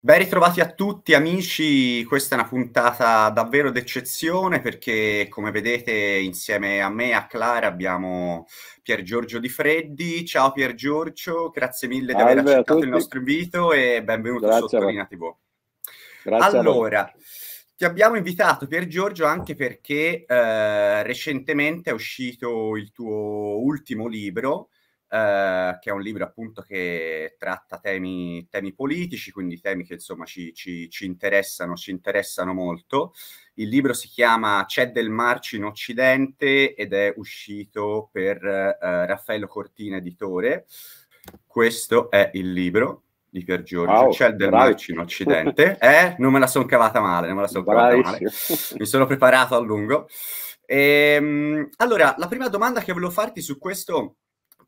Ben ritrovati a tutti amici, questa è una puntata davvero d'eccezione perché come vedete insieme a me e a Clara abbiamo Pier Giorgio Di Freddi. Ciao Pier Giorgio, grazie mille di aver accettato il nostro invito e benvenuto grazie su Sottolinea TV. Grazie allora, ti abbiamo invitato Pier Giorgio anche perché eh, recentemente è uscito il tuo ultimo libro eh, che è un libro appunto che tratta temi, temi politici, quindi temi che insomma ci, ci, ci, interessano, ci interessano molto. Il libro si chiama C'è del marcio in Occidente ed è uscito per eh, Raffaello Cortina Editore. Questo è il libro di Pier Giorgio, wow, c'è del Marci in Occidente, eh, non me la sono cavata male, non me la sono cavata male, mi sono preparato a lungo. Ehm, allora, la prima domanda che volevo farti su questo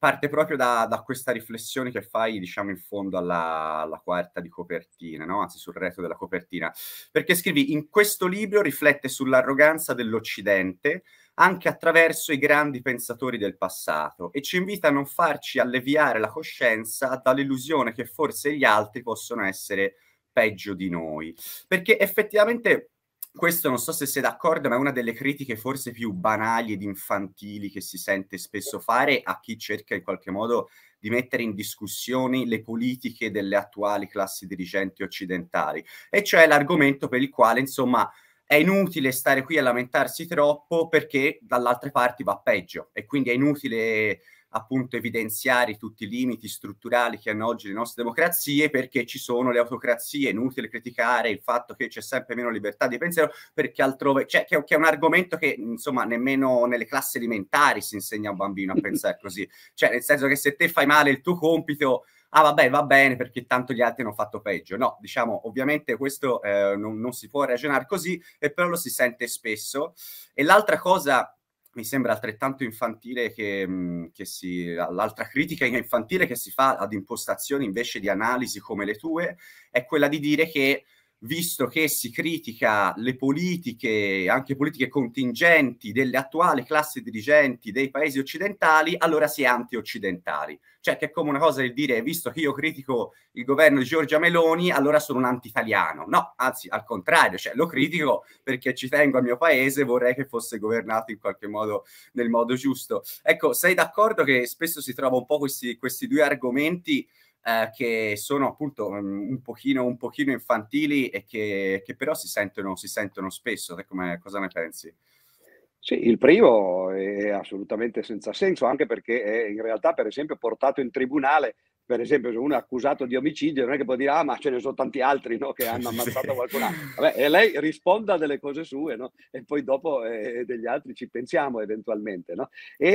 parte proprio da, da, questa riflessione che fai, diciamo, in fondo alla, alla quarta di copertina, no? anzi sul retro della copertina, perché scrivi, in questo libro riflette sull'arroganza dell'Occidente anche attraverso i grandi pensatori del passato e ci invita a non farci alleviare la coscienza dall'illusione che forse gli altri possono essere peggio di noi, perché effettivamente questo non so se sei d'accordo, ma è una delle critiche forse più banali ed infantili che si sente spesso fare a chi cerca in qualche modo di mettere in discussione le politiche delle attuali classi dirigenti occidentali, e cioè l'argomento per il quale, insomma, è inutile stare qui a lamentarsi troppo perché dall'altra parte va peggio e quindi è inutile appunto evidenziare tutti i limiti strutturali che hanno oggi le nostre democrazie perché ci sono le autocrazie, è inutile criticare il fatto che c'è sempre meno libertà di pensiero perché altrove, cioè che, che è un argomento che insomma nemmeno nelle classi elementari si insegna a un bambino a pensare così, cioè nel senso che se te fai male il tuo compito ah vabbè va bene perché tanto gli altri hanno fatto peggio no diciamo ovviamente questo eh, non, non, si può ragionare così e però lo si sente spesso e l'altra cosa mi sembra altrettanto infantile che, che si, l'altra critica infantile che si fa ad impostazioni invece di analisi come le tue è quella di dire che visto che si critica le politiche, anche politiche contingenti delle attuali classi dirigenti dei paesi occidentali, allora si è anti-occidentali. Cioè che è come una cosa del dire, visto che io critico il governo di Giorgia Meloni, allora sono un anti-italiano. No, anzi, al contrario, cioè, lo critico perché ci tengo al mio paese, e vorrei che fosse governato in qualche modo nel modo giusto. Ecco, sei d'accordo che spesso si trova un po' questi, questi due argomenti eh, che sono appunto mm, un pochino, un pochino infantili e che, che però si sentono, si sentono spesso. Te come, cosa ne pensi? Sì, il primo è assolutamente senza senso, anche perché è in realtà, per esempio, portato in tribunale per esempio, se uno è accusato di omicidio, non è che può dire, ah, ma ce ne sono tanti altri no, che hanno ammazzato qualcun altro. Vabbè, e lei risponda delle cose sue, no? e poi dopo eh, degli altri ci pensiamo eventualmente. No? E,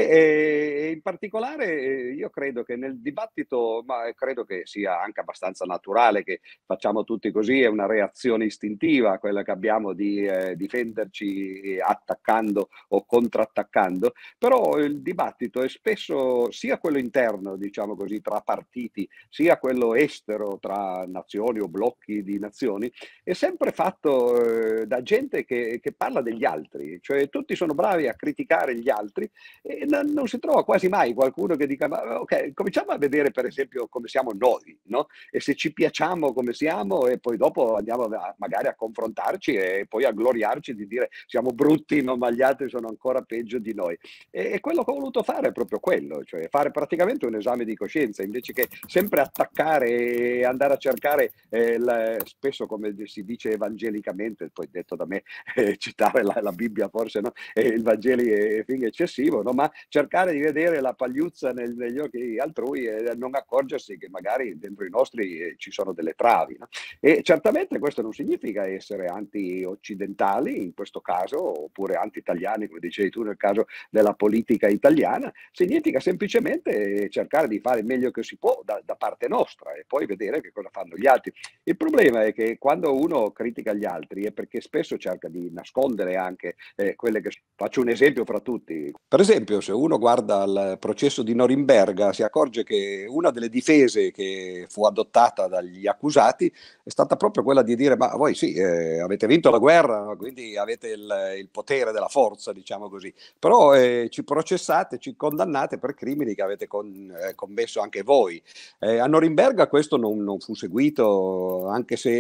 e, in particolare eh, io credo che nel dibattito, ma credo che sia anche abbastanza naturale che facciamo tutti così, è una reazione istintiva quella che abbiamo di eh, difenderci attaccando o contrattaccando, però il dibattito è spesso sia quello interno, diciamo così, tra partiti, partiti, sia quello estero tra nazioni o blocchi di nazioni, è sempre fatto eh, da gente che, che, parla degli altri, cioè tutti sono bravi a criticare gli altri e non, non si trova quasi mai qualcuno che dica, ma ok, cominciamo a vedere per esempio come siamo noi, no? E se ci piacciamo come siamo e poi dopo andiamo a, magari a confrontarci e poi a gloriarci di dire siamo brutti, no? ma gli altri sono ancora peggio di noi. E, e quello che ho voluto fare è proprio quello, cioè fare praticamente un esame di coscienza, invece che sempre attaccare e andare a cercare, eh, la, spesso come si dice evangelicamente, poi detto da me, eh, citare la, la, Bibbia forse, no? eh, il Vangelo è, fin eccessivo, no? ma cercare di vedere la pagliuzza nel, negli occhi altrui e non accorgersi che magari dentro i nostri eh, ci sono delle travi. No? E certamente questo non significa essere anti-occidentali in questo caso, oppure anti-italiani, come dicevi tu nel caso della politica italiana, significa semplicemente eh, cercare di fare il meglio che si può da, da, parte nostra e poi vedere che cosa fanno gli altri. Il problema è che quando uno critica gli altri è perché spesso cerca di nascondere anche eh, quelle che... Faccio un esempio fra tutti. Per esempio, se uno guarda il processo di Norimberga si accorge che una delle difese che fu adottata dagli accusati è stata proprio quella di dire ma voi sì, eh, avete vinto la guerra, quindi avete il, il, potere della forza, diciamo così, però eh, ci processate, ci condannate per crimini che avete con, eh, commesso anche voi. Eh, a Norimberga questo non, non, fu seguito, anche se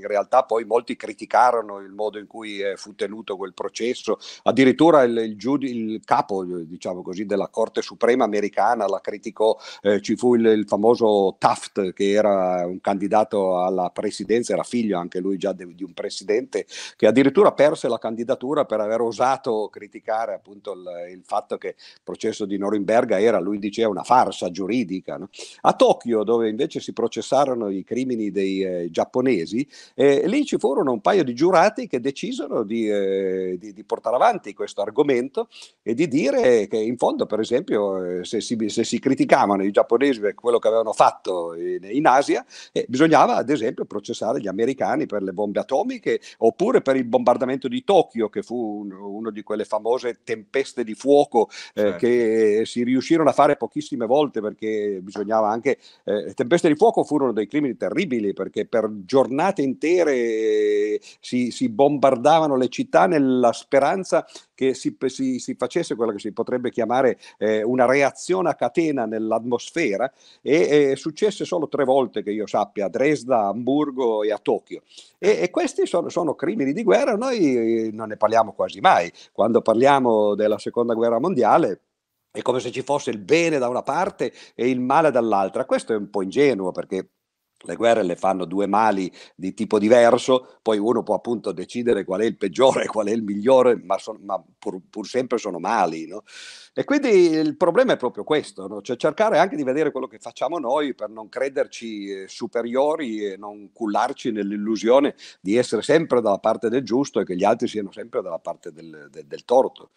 in realtà poi molti criticarono il modo in cui eh, fu tenuto quel processo. Addirittura il, il, giudi, il capo diciamo così, della Corte Suprema americana la criticò. Eh, ci fu il, il famoso Taft, che era un candidato alla presidenza, era figlio anche lui già di, di un presidente, che addirittura perse la candidatura per aver osato criticare appunto il, il fatto che il processo di Norimberga era, lui diceva, una farsa giuridica. No? A Tokyo, dove invece si processarono i crimini dei eh, giapponesi, eh, lì ci furono un paio di giurati che decisero di, eh, di, di, portare avanti questo argomento e di dire che in fondo, per esempio, eh, se si, se si, criticavano i giapponesi per quello che avevano fatto in, in Asia, eh, bisognava ad esempio processare gli americani per le bombe atomiche oppure per il bombardamento di Tokyo, che fu un, una di quelle famose tempeste di fuoco eh, certo. che si riuscirono a fare pochissime volte perché bisognava cercava anche... Eh, tempeste di fuoco furono dei crimini terribili perché per giornate intere eh, si, si bombardavano le città nella speranza che si, si, si, facesse quella che si potrebbe chiamare eh, una reazione a catena nell'atmosfera e eh, successe solo tre volte che io sappia a Dresda, a Hamburgo e a Tokyo. E, e questi sono, sono, crimini di guerra, noi non ne parliamo quasi mai. Quando parliamo della seconda guerra mondiale è come se ci fosse il bene da una parte e il male dall'altra. Questo è un po' ingenuo perché le guerre le fanno due mali di tipo diverso, poi uno può appunto decidere qual è il peggiore, qual è il migliore, ma, son, ma pur, pur, sempre sono mali. No? E quindi il problema è proprio questo, no? cioè cercare anche di vedere quello che facciamo noi per non crederci eh, superiori e non cullarci nell'illusione di essere sempre dalla parte del giusto e che gli altri siano sempre dalla parte del, del, del torto.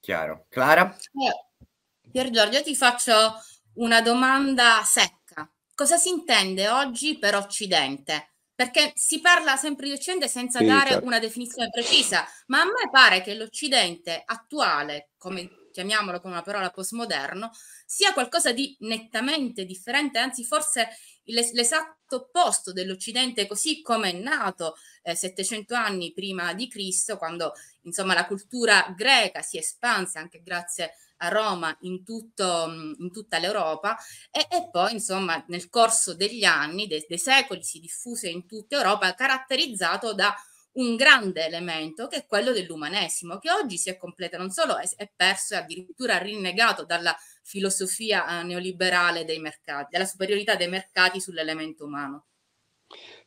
Chiaro. Clara? Eh, Pier Giorgio, ti faccio una domanda secca. Cosa si intende oggi per Occidente? Perché si parla sempre di Occidente senza sì, dare certo. una definizione precisa, ma a me pare che l'Occidente attuale, come chiamiamolo con una parola postmoderno, sia qualcosa di nettamente differente, anzi forse l'esatto opposto dell'Occidente così come è nato eh, 700 anni prima di Cristo, quando insomma la cultura greca si espanse anche grazie a Roma in, tutto, in tutta l'Europa e, e, poi insomma nel corso degli anni, dei, dei secoli si diffuse in tutta Europa caratterizzato da un grande elemento che è quello dell'umanesimo, che oggi si è completa non solo è, è perso è addirittura rinnegato dalla filosofia eh, neoliberale dei mercati, della superiorità dei mercati sull'elemento umano.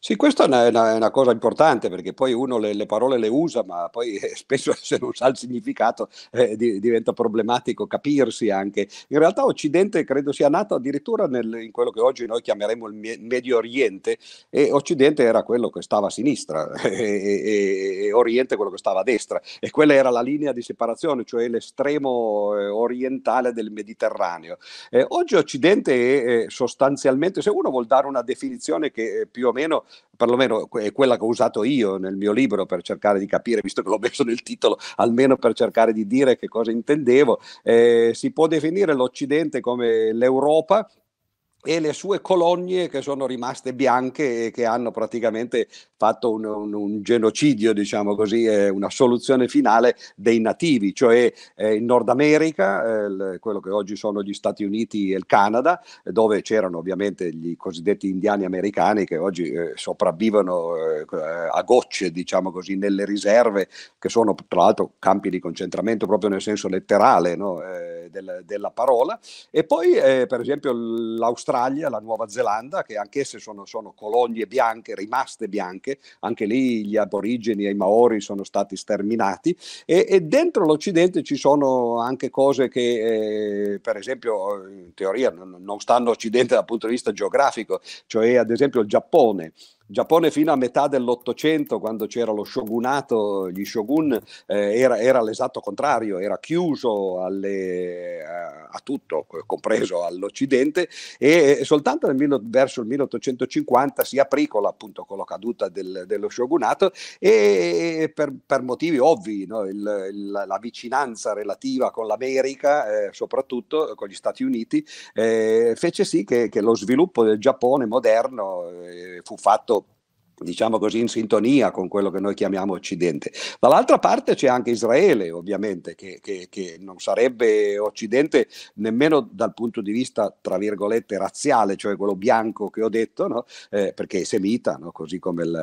Sì, questa è una, una, una, cosa importante perché poi uno le, le parole le usa, ma poi eh, spesso se non sa il significato eh, di, diventa problematico capirsi anche. In realtà Occidente credo sia nato addirittura nel, in quello che oggi noi chiameremo il Medio Oriente e Occidente era quello che stava a sinistra e, e, e Oriente quello che stava a destra e quella era la linea di separazione, cioè l'estremo eh, orientale del Mediterraneo. Eh, oggi Occidente è sostanzialmente, se uno vuol dare una definizione che più o meno perlomeno è quella che ho usato io nel mio libro per cercare di capire, visto che l'ho messo nel titolo, almeno per cercare di dire che cosa intendevo, eh, si può definire l'Occidente come l'Europa e le sue colonie che sono rimaste bianche e che hanno praticamente fatto un, un, un genocidio, diciamo così, eh, una soluzione finale dei nativi, cioè eh, in Nord America, eh, quello che oggi sono gli Stati Uniti e il Canada, dove c'erano ovviamente gli cosiddetti indiani americani che oggi eh, sopravvivono eh, a gocce, diciamo così, nelle riserve, che sono tra l'altro campi di concentramento proprio nel senso letterale no, eh, del- della parola, e poi per esempio l'Australia l'Australia, la Nuova Zelanda, che anch'esse sono, sono, colonie bianche, rimaste bianche, anche lì gli aborigeni e i maori sono stati sterminati e, e dentro l'Occidente ci sono anche cose che eh, per esempio in teoria non, non stanno occidente dal punto di vista geografico, cioè ad esempio il Giappone. Giappone fino a metà dell'Ottocento, quando c'era lo shogunato, gli shogun, eh, era, era, l'esatto contrario, era chiuso alle, eh, a tutto, compreso all'Occidente, e, soltanto nel, verso il 1850 si aprì con, appunto, con la caduta del, dello shogunato e per, per motivi ovvi, no? il, il, la vicinanza relativa con l'America, eh, soprattutto con gli Stati Uniti, eh, fece sì che, che, lo sviluppo del Giappone moderno eh, fu fatto diciamo così, in sintonia con quello che noi chiamiamo Occidente. Dall'altra parte c'è anche Israele, ovviamente, che, che, che, non sarebbe Occidente nemmeno dal punto di vista, tra virgolette, razziale, cioè quello bianco che ho detto, no? eh, perché è semita, no? così come, il,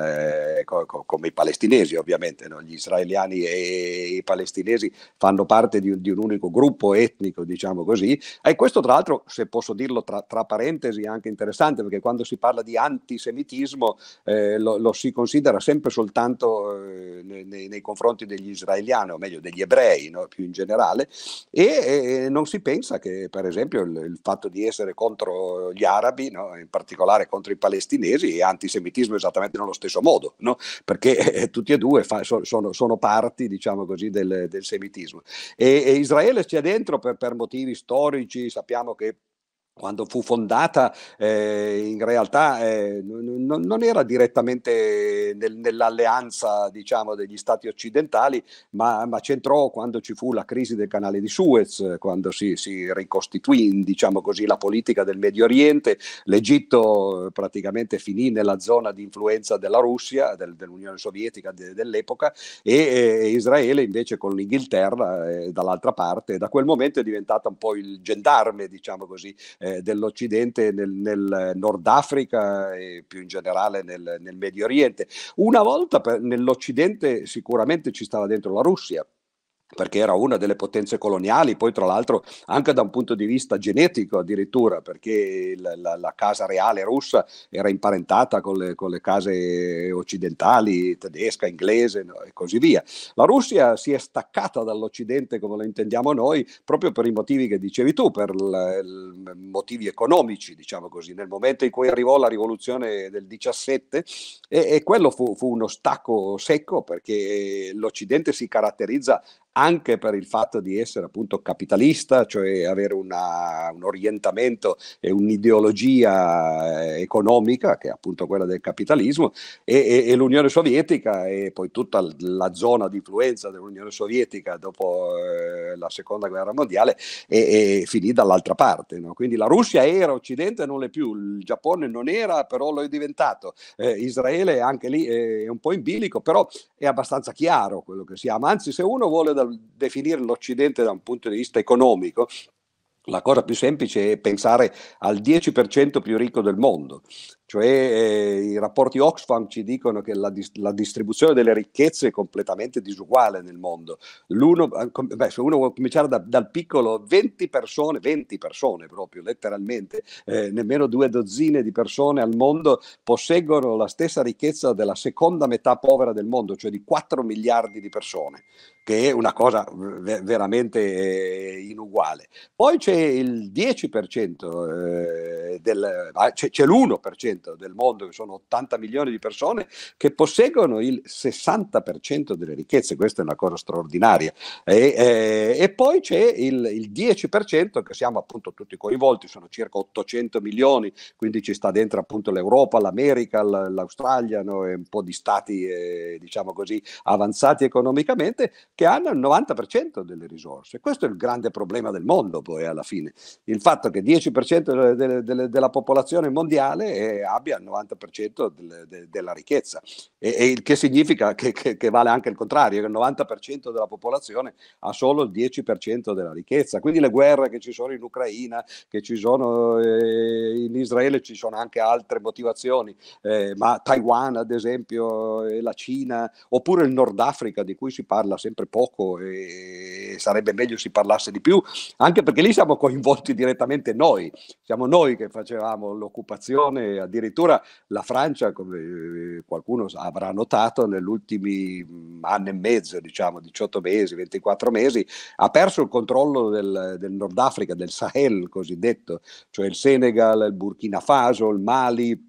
eh, co- come, i palestinesi, ovviamente. No? Gli israeliani e i palestinesi fanno parte di un, di un, unico gruppo etnico, diciamo così. E questo, tra l'altro, se posso dirlo tra, tra parentesi, è anche interessante, perché quando si parla di antisemitismo, eh, lo, lo, si considera sempre soltanto eh, nei, nei, confronti degli israeliani, o meglio degli ebrei no? più in generale, e, e, non si pensa che per esempio il, il fatto di essere contro gli arabi, no? in particolare contro i palestinesi, è antisemitismo esattamente nello stesso modo, no? perché eh, tutti e due fa, sono, sono, parti diciamo così, del, del semitismo. E, e Israele stia dentro per, per motivi storici, sappiamo che quando fu fondata eh, in realtà eh, non, non era direttamente nel, nell'alleanza diciamo, degli stati occidentali, ma, ma, c'entrò quando ci fu la crisi del canale di Suez, quando si, si ricostituì diciamo così, la politica del Medio Oriente, l'Egitto eh, praticamente finì nella zona di influenza della Russia, del, dell'Unione Sovietica de, dell'epoca, e eh, Israele invece con l'Inghilterra eh, dall'altra parte, da quel momento è diventata un po' il gendarme, diciamo così, eh, eh, dell'Occidente nel, nel, Nord Africa e più in generale nel, nel Medio Oriente. Una volta per, nell'Occidente sicuramente ci stava dentro la Russia, perché era una delle potenze coloniali, poi tra l'altro anche da un punto di vista genetico addirittura, perché la, la, la casa reale russa era imparentata con le, con le, case occidentali, tedesca, inglese e così via. La Russia si è staccata dall'Occidente come lo intendiamo noi proprio per i motivi che dicevi tu, per l, motivi economici, diciamo così. Nel momento in cui arrivò la rivoluzione del 17 e, e quello fu, fu uno stacco secco perché l'Occidente si caratterizza anche per il fatto di essere appunto capitalista, cioè avere una, un orientamento e un'ideologia eh, economica che è appunto quella del capitalismo e, e, e l'Unione Sovietica e poi tutta la zona di influenza dell'Unione Sovietica dopo eh, la seconda guerra mondiale e, e finì dall'altra parte. No? Quindi la Russia era Occidente, non l'è più, il Giappone non era, però lo è diventato, eh, Israele anche lì eh, è un po' in bilico, però è abbastanza chiaro quello che siamo, anzi se uno vuole dal definire l'Occidente da un punto di vista economico, la cosa più semplice è pensare al 10% più ricco del mondo. Cioè eh, i rapporti Oxfam ci dicono che la, dis- la, distribuzione delle ricchezze è completamente disuguale nel mondo. L'uno, eh, beh, se uno vuole cominciare da, dal piccolo, 20 persone, 20 persone proprio letteralmente, eh, nemmeno due dozzine di persone al mondo posseggono la stessa ricchezza della seconda metà povera del mondo, cioè di 4 miliardi di persone, che è una cosa eh, veramente eh, inuguale. Poi c'è il 10%, del, c'è l'1% 1% del mondo, che sono 80 milioni di persone, che posseggono il 60% delle ricchezze, questa è una cosa straordinaria. E, eh, e poi c'è il, il 10% che siamo appunto tutti coinvolti, sono circa 800 milioni, quindi ci sta dentro appunto l'Europa, l'America, l'Australia no? e un po' di stati, eh, diciamo così, avanzati economicamente, che hanno il 90% delle risorse. Questo è il grande problema del mondo poi alla fine. Il fatto che 10% delle, delle, della popolazione mondiale è, abbia il 90% del, de, della ricchezza. E, e, il che significa che, che, che, vale anche il contrario, che il 90% della popolazione ha solo il 10% della ricchezza. Quindi le guerre che ci sono in Ucraina, che ci sono eh, in Israele, ci sono anche altre motivazioni, eh, ma Taiwan ad esempio, e la Cina, oppure il Nord Africa di cui si parla sempre poco e sarebbe meglio si parlasse di più, anche perché lì siamo coinvolti direttamente noi, siamo noi che facevamo l'occupazione addirittura addirittura la Francia, come eh, qualcuno avrà notato, negli ultimi mm, anni e mezzo, diciamo 18 mesi, 24 mesi, ha perso il controllo del, del Nord Africa, del Sahel cosiddetto, cioè il Senegal, il Burkina Faso, il Mali,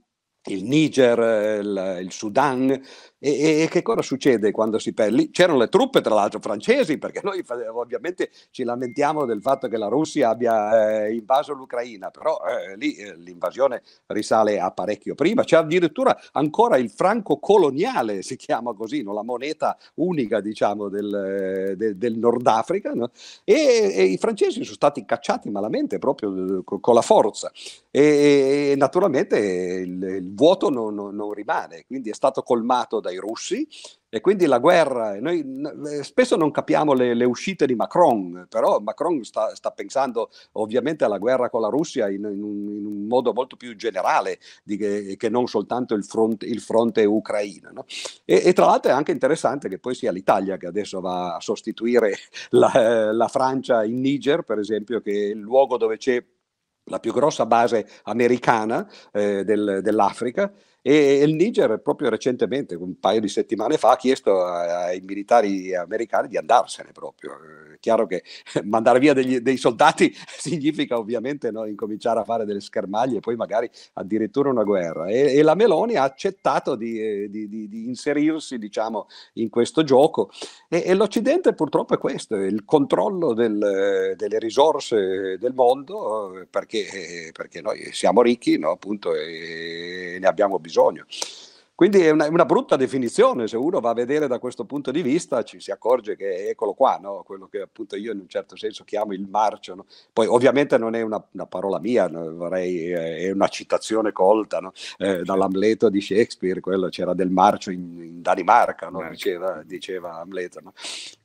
il Niger, eh, il, il Sudan, e, e, che cosa succede quando si perde? Lì c'erano le truppe, tra l'altro, francesi, perché noi ovviamente ci lamentiamo del fatto che la Russia abbia eh, invaso l'Ucraina, però eh, lì eh, l'invasione risale a parecchio prima. C'è addirittura ancora il franco coloniale, si chiama così, no? la moneta unica diciamo, del, eh, de, del Nord Africa. No? E, e, i francesi sono stati cacciati malamente proprio eh, con la forza. E, e naturalmente il, il vuoto non, non, rimane, quindi è stato colmato da dai russi e quindi la guerra, noi eh, spesso non capiamo le, le uscite di Macron, però Macron sta, sta, pensando ovviamente alla guerra con la Russia in, in, un, in un, modo molto più generale che, che, non soltanto il fronte, il fronte ucraino. No? E, e, tra l'altro è anche interessante che poi sia l'Italia che adesso va a sostituire la, la Francia in Niger, per esempio, che è il luogo dove c'è la più grossa base americana eh, del, dell'Africa e il Niger proprio recentemente, un paio di settimane fa, ha chiesto ai militari americani di andarsene proprio. Eh, chiaro che mandare via degli, dei soldati significa ovviamente no, incominciare a fare delle schermaglie e poi magari addirittura una guerra. E, e la Meloni ha accettato di, eh, di, di, di, inserirsi diciamo, in questo gioco. E, e l'Occidente purtroppo è questo, è il controllo del, eh, delle risorse del mondo perché, perché, noi siamo ricchi no, appunto, e ne abbiamo bisogno bisogno. Quindi è una, una, brutta definizione, se uno va a vedere da questo punto di vista ci si accorge che eccolo qua, no? quello che appunto io in un certo senso chiamo il marcio. No? Poi ovviamente non è una, una parola mia, no? Vorrei, eh, è una citazione colta eh, dall'Amleto di Shakespeare, quello c'era del marcio in, in Danimarca, diceva, diceva, Amleto.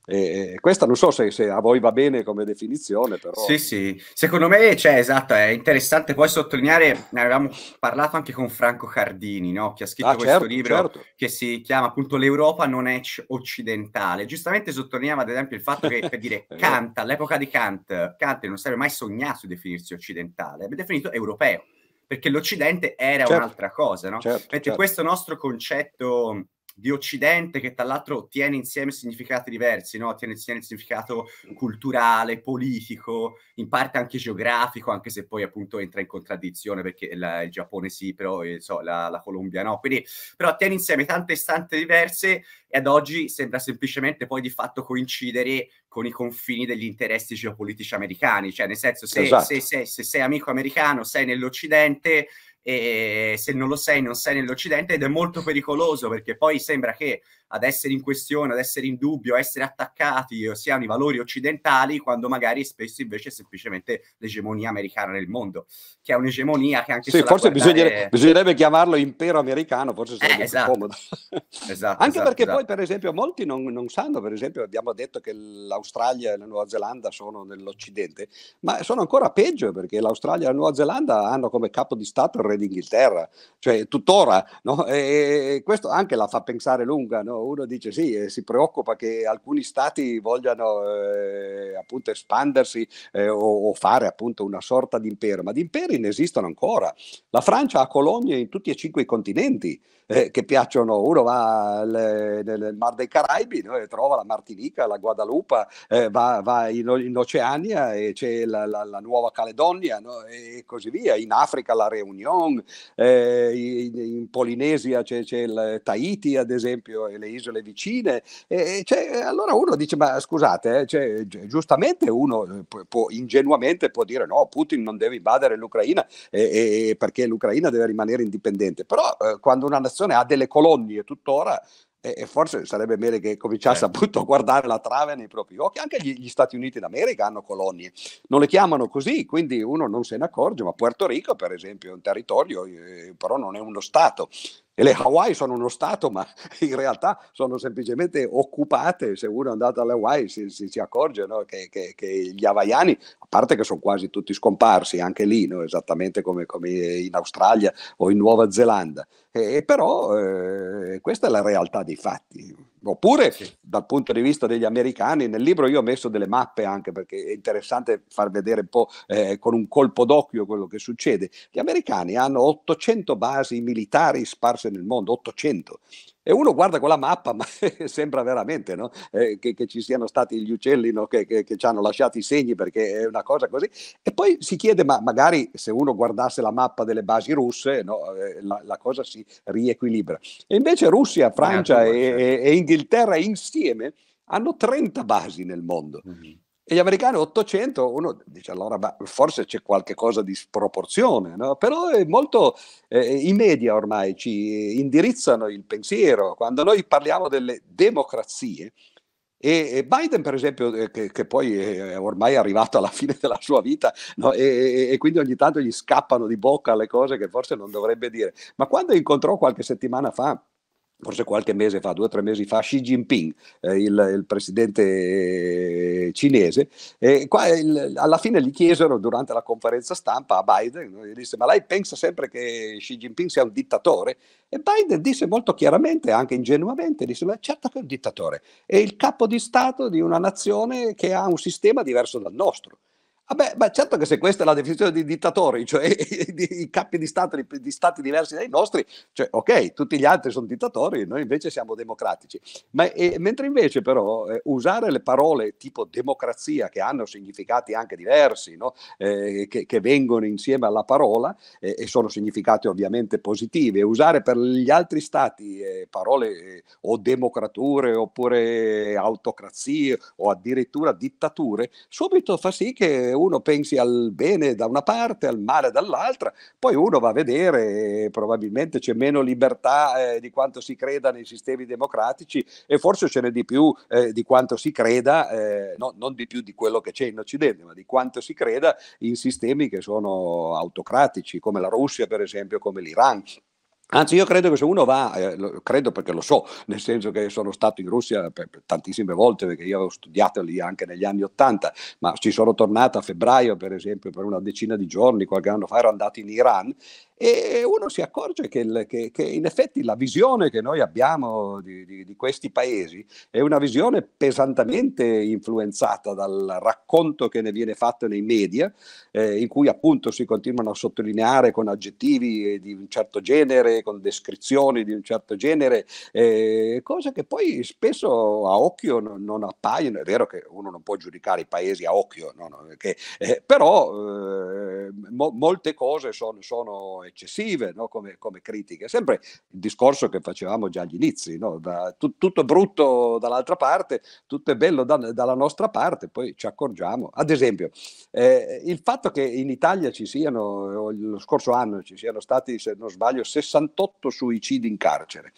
E questa non so se, se, a voi va bene come definizione, però. Sì, sì, secondo me cioè, esatto, è interessante poi sottolineare, ne avevamo parlato anche con Franco Cardini, no? che ha scritto ah, questo certo, libro certo. che si chiama appunto L'Europa non è occidentale. Giustamente sottolineava ad esempio il fatto che, per dire, eh. Kant, all'epoca di Kant, Kant non sarebbe mai sognato di definirsi occidentale, è definito europeo, perché l'Occidente era certo. un'altra cosa, no? Certo, Mentre certo. questo nostro concetto di Occidente che tra l'altro tiene insieme significati diversi, no? tiene insieme il significato culturale, politico, in parte anche geografico, anche se poi appunto entra in contraddizione perché la, il Giappone sì, però eh, so, la, la, Colombia no, quindi però tiene insieme tante istanze diverse e ad oggi sembra semplicemente poi di fatto coincidere con i confini degli interessi geopolitici americani, cioè nel senso se, esatto. se, se, se sei amico americano, sei nell'Occidente, e se non lo sei non sei nell'Occidente ed è molto pericoloso perché poi sembra che ad essere in questione, ad essere in dubbio, a essere attaccati siano i valori occidentali, quando magari spesso invece è semplicemente l'egemonia americana nel mondo, che è un'egemonia che anche se. Sì, forse guardare... bisognerebbe, bisognerebbe, chiamarlo impero americano, forse sarebbe eh, esatto. comodo. esatto, anche esatto, perché esatto. poi, per esempio, molti non, non, sanno, per esempio, abbiamo detto che l'Australia e la Nuova Zelanda sono nell'Occidente, ma sono ancora peggio perché l'Australia e la Nuova Zelanda hanno come capo di Stato il Re d'Inghilterra, cioè tuttora, no? e questo anche la fa pensare lunga, no? uno dice sì, eh, si preoccupa che alcuni stati vogliano eh, appunto espandersi eh, o, o, fare appunto una sorta di impero, ma di imperi ne esistono ancora. La Francia ha colonie in tutti e cinque i continenti eh, che piacciono. Uno va al, nel, Mar dei Caraibi, no? e trova la Martinica, la Guadalupe, eh, va, va in, in, Oceania e c'è la, la, la Nuova Caledonia no? e così via. In Africa la Reunion, eh, in, in, Polinesia c'è, c'è, il Tahiti, ad esempio, e le isole vicine. E, e allora uno dice, ma scusate, cioè, giustamente uno eh, può, ingenuamente può dire no, Putin non deve invadere l'Ucraina perché l'Ucraina deve rimanere indipendente. Però eh, quando una nazione denominazione ha delle colonie tuttora e, forse sarebbe bene che cominciasse certo. appunto a guardare la trave nei propri occhi. Anche gli, gli, Stati Uniti d'America hanno colonie, non le chiamano così, quindi uno non se ne accorge, ma Puerto Rico per esempio è un territorio, eh, però non è uno Stato. E le Hawaii sono uno Stato, ma in realtà sono semplicemente occupate. Se uno è andato alle Hawaii si, si, si accorge no? che, che, che, gli hawaiani, a parte che sono quasi tutti scomparsi anche lì, no? esattamente come, come, in Australia o in Nuova Zelanda, e, però eh, questa è la realtà dei fatti. Oppure sì. dal punto di vista degli americani, nel libro io ho messo delle mappe anche perché è interessante far vedere un po' eh, con un colpo d'occhio quello che succede. Gli americani hanno 800 basi militari sparse nel mondo, 800. E uno guarda quella mappa, ma sembra veramente no? eh, che, che, ci siano stati gli uccelli no? che, che, che, ci hanno lasciato i segni perché è una cosa così. E poi si chiede, ma magari se uno guardasse la mappa delle basi russe, no? eh, la, la, cosa si riequilibra. E invece Russia, eh, Francia e, e, e Inghilterra insieme hanno 30 basi nel mondo. Mm-hmm. E gli americani 800, uno dice allora beh, forse c'è qualche cosa di sproporzione, no? però è molto, eh, eh i media ormai ci indirizzano il pensiero. Quando noi parliamo delle democrazie, e Biden, per esempio, eh, che, che, poi è ormai arrivato alla fine della sua vita, no? e, e, quindi ogni tanto gli scappano di bocca le cose che forse non dovrebbe dire. Ma quando incontrò qualche settimana fa forse qualche mese fa, due o tre mesi fa, Xi Jinping, eh, il, il, presidente cinese, e qua il, alla fine gli chiesero durante la conferenza stampa a Biden, gli disse ma lei pensa sempre che Xi Jinping sia un dittatore? E Biden disse molto chiaramente, anche ingenuamente, disse ma certo che è un dittatore, è il capo di Stato di una nazione che ha un sistema diverso dal nostro. Vabbè, ah, ma certo che se questa è la definizione di dittatori, cioè i capi di, stato, di stati diversi dai nostri, cioè ok, tutti gli altri sono dittatori, noi invece siamo democratici. Ma, e, mentre invece però eh, usare le parole tipo democrazia, che hanno significati anche diversi, no? eh, che, che, vengono insieme alla parola eh, e sono significati ovviamente positivi, usare per gli altri stati eh, parole eh, o democrature oppure autocrazie o addirittura dittature, subito fa sì che uno pensi al bene da una parte, al male dall'altra, poi uno va a vedere, eh, probabilmente c'è meno libertà eh, di quanto si creda nei sistemi democratici e forse ce n'è di più eh, di quanto si creda, eh, no, non di più di quello che c'è in Occidente, ma di quanto si creda in sistemi che sono autocratici, come la Russia per esempio, come l'Iran. Anzi, io credo che se uno va, eh, lo, credo perché lo so, nel senso che sono stato in Russia per, per tantissime volte, perché io ho studiato lì anche negli anni Ottanta, ma ci sono tornato a febbraio, per esempio, per una decina di giorni, qualche anno fa ero andato in Iran e uno si accorge che, il, che, che in effetti la visione che noi abbiamo di, di, di, questi paesi è una visione pesantemente influenzata dal racconto che ne viene fatto nei media, eh, in cui appunto si continuano a sottolineare con aggettivi eh, di un certo genere, con descrizioni di un certo genere, eh, cose che poi spesso a occhio non, non, appaiono. È vero che uno non può giudicare i paesi a occhio, no, no, perché, eh, però eh, mo, molte cose sono, sono eccessive no? come, come critiche, sempre il discorso che facevamo già agli inizi, no? da, tu, tutto brutto dall'altra parte, tutto è bello da, dalla nostra parte, poi ci accorgiamo. Ad esempio, eh, il fatto che in Italia ci siano, lo scorso anno ci siano stati, se non sbaglio, 68 suicidi in carcere.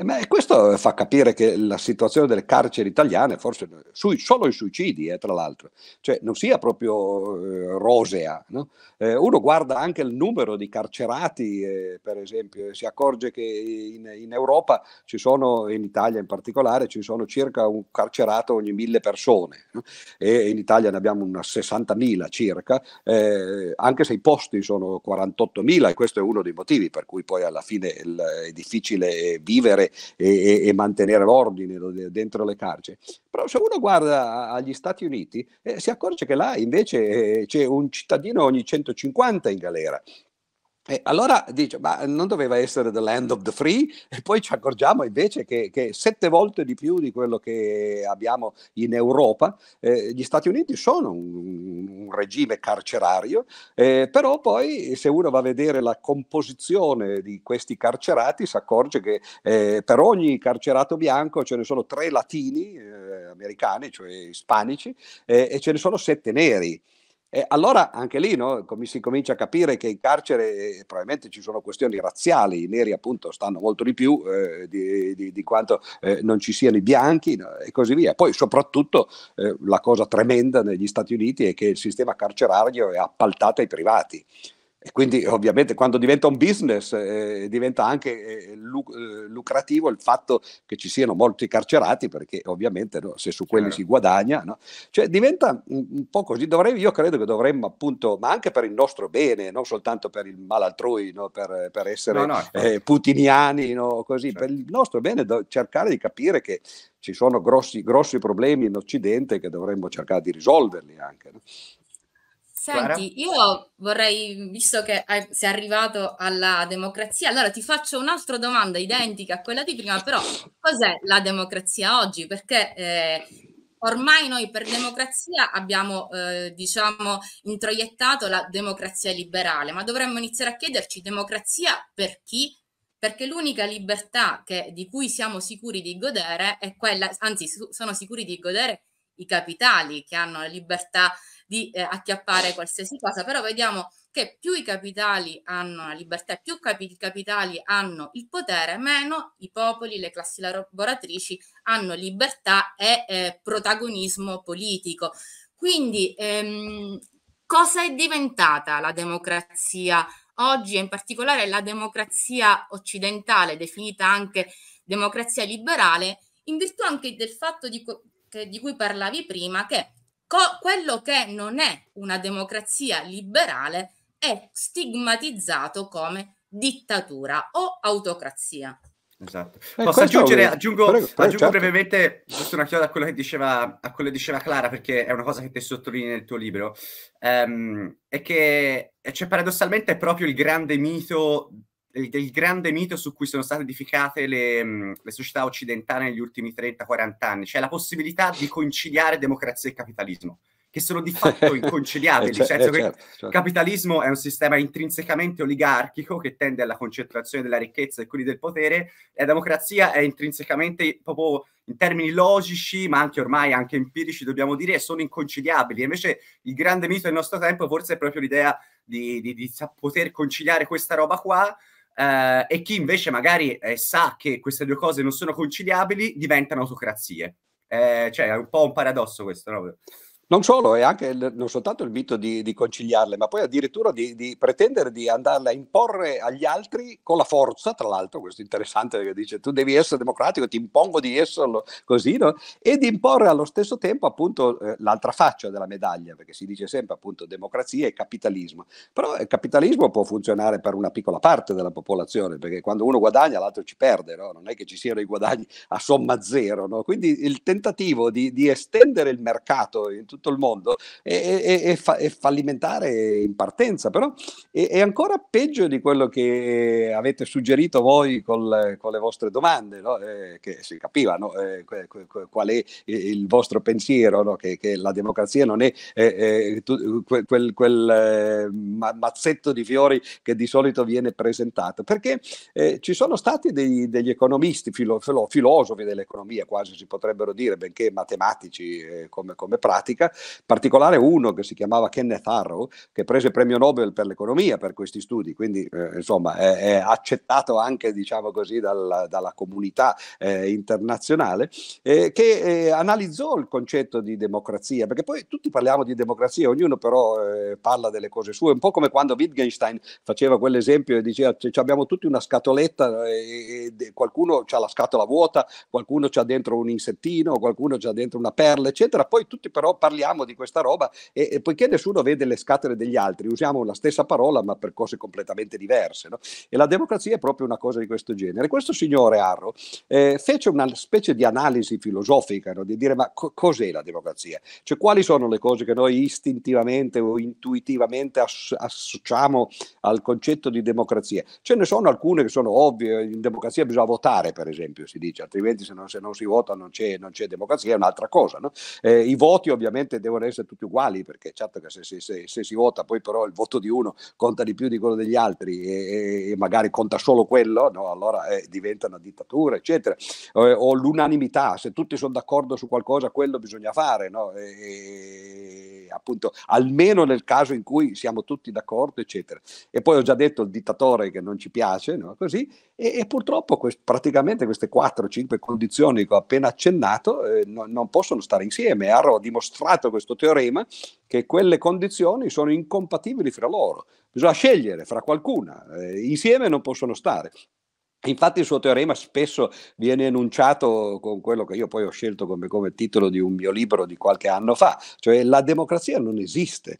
Eh, ma questo fa capire che la situazione delle carceri italiane, forse sui, solo i suicidi, eh, tra l'altro, cioè non sia proprio eh, rosea. No? Eh, uno guarda anche il numero di carcerati, eh, per esempio, e si accorge che in, in, Europa ci sono, in Italia in particolare, ci sono circa un carcerato ogni mille persone, no? e in Italia ne abbiamo una 60.000 circa, eh, anche se i posti sono 48.000 e questo è uno dei motivi per cui poi alla fine il, è difficile vivere e, e, e mantenere l'ordine dentro le carceri. Però se uno guarda agli Stati Uniti eh, si accorge che là invece eh, c'è un cittadino ogni 150 in galera e allora dice, ma non doveva essere The Land of the Free? E poi ci accorgiamo invece che, che sette volte di più di quello che abbiamo in Europa, eh, gli Stati Uniti sono un, un regime carcerario, eh, però poi se uno va a vedere la composizione di questi carcerati si accorge che eh, per ogni carcerato bianco ce ne sono tre latini eh, americani, cioè ispanici, eh, e ce ne sono sette neri. E allora anche lì no, si comincia a capire che in carcere eh, probabilmente ci sono questioni razziali, i neri appunto stanno molto di più eh, di, di, di, quanto eh, non ci siano i bianchi no, e così via. Poi soprattutto eh, la cosa tremenda negli Stati Uniti è che il sistema carcerario è appaltato ai privati. E quindi ovviamente quando diventa un business eh, diventa anche eh, luc- eh, lucrativo il fatto che ci siano molti carcerati perché ovviamente no, se su quelli certo. si guadagna, no? cioè diventa un, un po' così, Dovrei, io credo che dovremmo appunto, ma anche per il nostro bene, non soltanto per il malaltrui, no? per, per, essere ecco. eh, putiniani, così, certo. per il nostro bene do- cercare di capire che ci sono grossi, grossi problemi in Occidente che dovremmo cercare di risolverli anche. Senti, Clara? io vorrei, visto che sei arrivato alla democrazia, allora ti faccio un'altra domanda identica a quella di prima, però cos'è la democrazia oggi? Perché eh, ormai noi per democrazia abbiamo, eh, diciamo, introiettato la democrazia liberale, ma dovremmo iniziare a chiederci democrazia per chi? Perché l'unica libertà che, di cui siamo sicuri di godere è quella, anzi sono sicuri di godere i capitali che hanno la libertà di eh, acchiappare qualsiasi cosa, però vediamo che più i capitali hanno la libertà, più capi- i capitali hanno il potere, meno i popoli, le classi lavoratrici hanno libertà e eh, protagonismo politico. Quindi ehm, cosa è diventata la democrazia oggi e in particolare la democrazia occidentale, definita anche democrazia liberale, in virtù anche del fatto di, co- che, di cui parlavi prima, che co- quello che non è una democrazia liberale è stigmatizzato come dittatura o autocrazia. Esatto. Eh, Posso aggiungere, un... aggiungo, prego, prego, aggiungo certo. brevemente giusto una chiosa a quello, che diceva, a quello che diceva Clara, perché è una cosa che te sottolinea nel tuo libro, um, è che c'è cioè, paradossalmente proprio il grande mito il, del grande mito su cui sono state edificate le, mm, le società occidentali negli ultimi 30-40 anni, cioè la possibilità di conciliare democrazia e capitalismo che sono di fatto inconciliabili, eh, cioè, eh, nel certo, certo. il capitalismo è un sistema intrinsecamente oligarchico che tende alla concentrazione della ricchezza e quindi del potere, e la democrazia è intrinsecamente proprio in termini logici, ma anche ormai anche empirici, dobbiamo dire, sono inconciliabili. Invece il grande mito del nostro tempo forse è proprio l'idea di, di, di poter conciliare questa roba qua eh, e chi invece magari eh, sa che queste due cose non sono conciliabili diventano autocrazie. Eh, cioè è un po' un paradosso questo, no? Non solo, è anche non soltanto il mito di, di conciliarle, ma poi addirittura di, di, pretendere di andarle a imporre agli altri con la forza, tra l'altro, questo interessante che dice tu devi essere democratico, ti impongo di esserlo così, no? e di imporre allo stesso tempo appunto eh, l'altra faccia della medaglia, perché si dice sempre appunto democrazia e capitalismo, però il eh, capitalismo può funzionare per una piccola parte della popolazione, perché quando uno guadagna l'altro ci perde, no? non è che ci siano i guadagni a somma zero, no? quindi il tentativo di, di estendere il mercato in tutto tutto il mondo, è, è, fa, è fallimentare in partenza, però è, ancora peggio di quello che avete suggerito voi col, con le vostre domande, no? eh, che si capiva no? eh, qual è il vostro pensiero, no? che, che, la democrazia non è eh, eh tu, quel, quel eh, mazzetto di fiori che di solito viene presentato, perché eh, ci sono stati dei, degli economisti, filo, filo, filosofi dell'economia quasi si potrebbero dire, benché matematici come, come pratica, particolare uno che si chiamava Kenneth Arrow, che prese il premio Nobel per l'economia per questi studi, quindi eh, insomma è, è, accettato anche diciamo così, dalla, dalla comunità eh, internazionale, eh, che eh, analizzò il concetto di democrazia, perché poi tutti parliamo di democrazia, ognuno però eh, parla delle cose sue, un po' come quando Wittgenstein faceva quell'esempio e diceva abbiamo tutti una scatoletta, eh, e, e qualcuno ha la scatola vuota, qualcuno c'ha dentro un insettino, qualcuno c'ha dentro una perla, eccetera, poi tutti però parliamo parliamo di questa roba e, e, poiché nessuno vede le scatole degli altri, usiamo la stessa parola ma per cose completamente diverse. No? E la democrazia è proprio una cosa di questo genere. Questo signore Arro eh, fece una specie di analisi filosofica no? di dire ma co- cos'è la democrazia? Cioè quali sono le cose che noi istintivamente o intuitivamente ass- associamo al concetto di democrazia? Ce ne sono alcune che sono ovvie, in democrazia bisogna votare per esempio si dice, altrimenti se non, se non si vota non c'è, non c'è democrazia, è un'altra cosa. No? Eh, I voti ovviamente ovviamente devono essere tutti uguali, perché certo che se, se, se, se, si vota poi però il voto di uno conta di più di quello degli altri e, e magari conta solo quello, no? allora eh, diventa una dittatura, eccetera. Eh, o l'unanimità, se tutti sono d'accordo su qualcosa, quello bisogna fare, no? e, appunto, almeno nel caso in cui siamo tutti d'accordo, eccetera. E poi ho già detto il dittatore che non ci piace, no? così, e, e purtroppo quest, praticamente queste 4-5 condizioni che ho appena accennato eh, no, non possono stare insieme, ha dimostrato dimostrato questo teorema che quelle condizioni sono incompatibili fra loro. Bisogna scegliere fra qualcuna, eh, insieme non possono stare. Infatti il suo teorema spesso viene enunciato con quello che io poi ho scelto come, come, titolo di un mio libro di qualche anno fa, cioè la democrazia non esiste,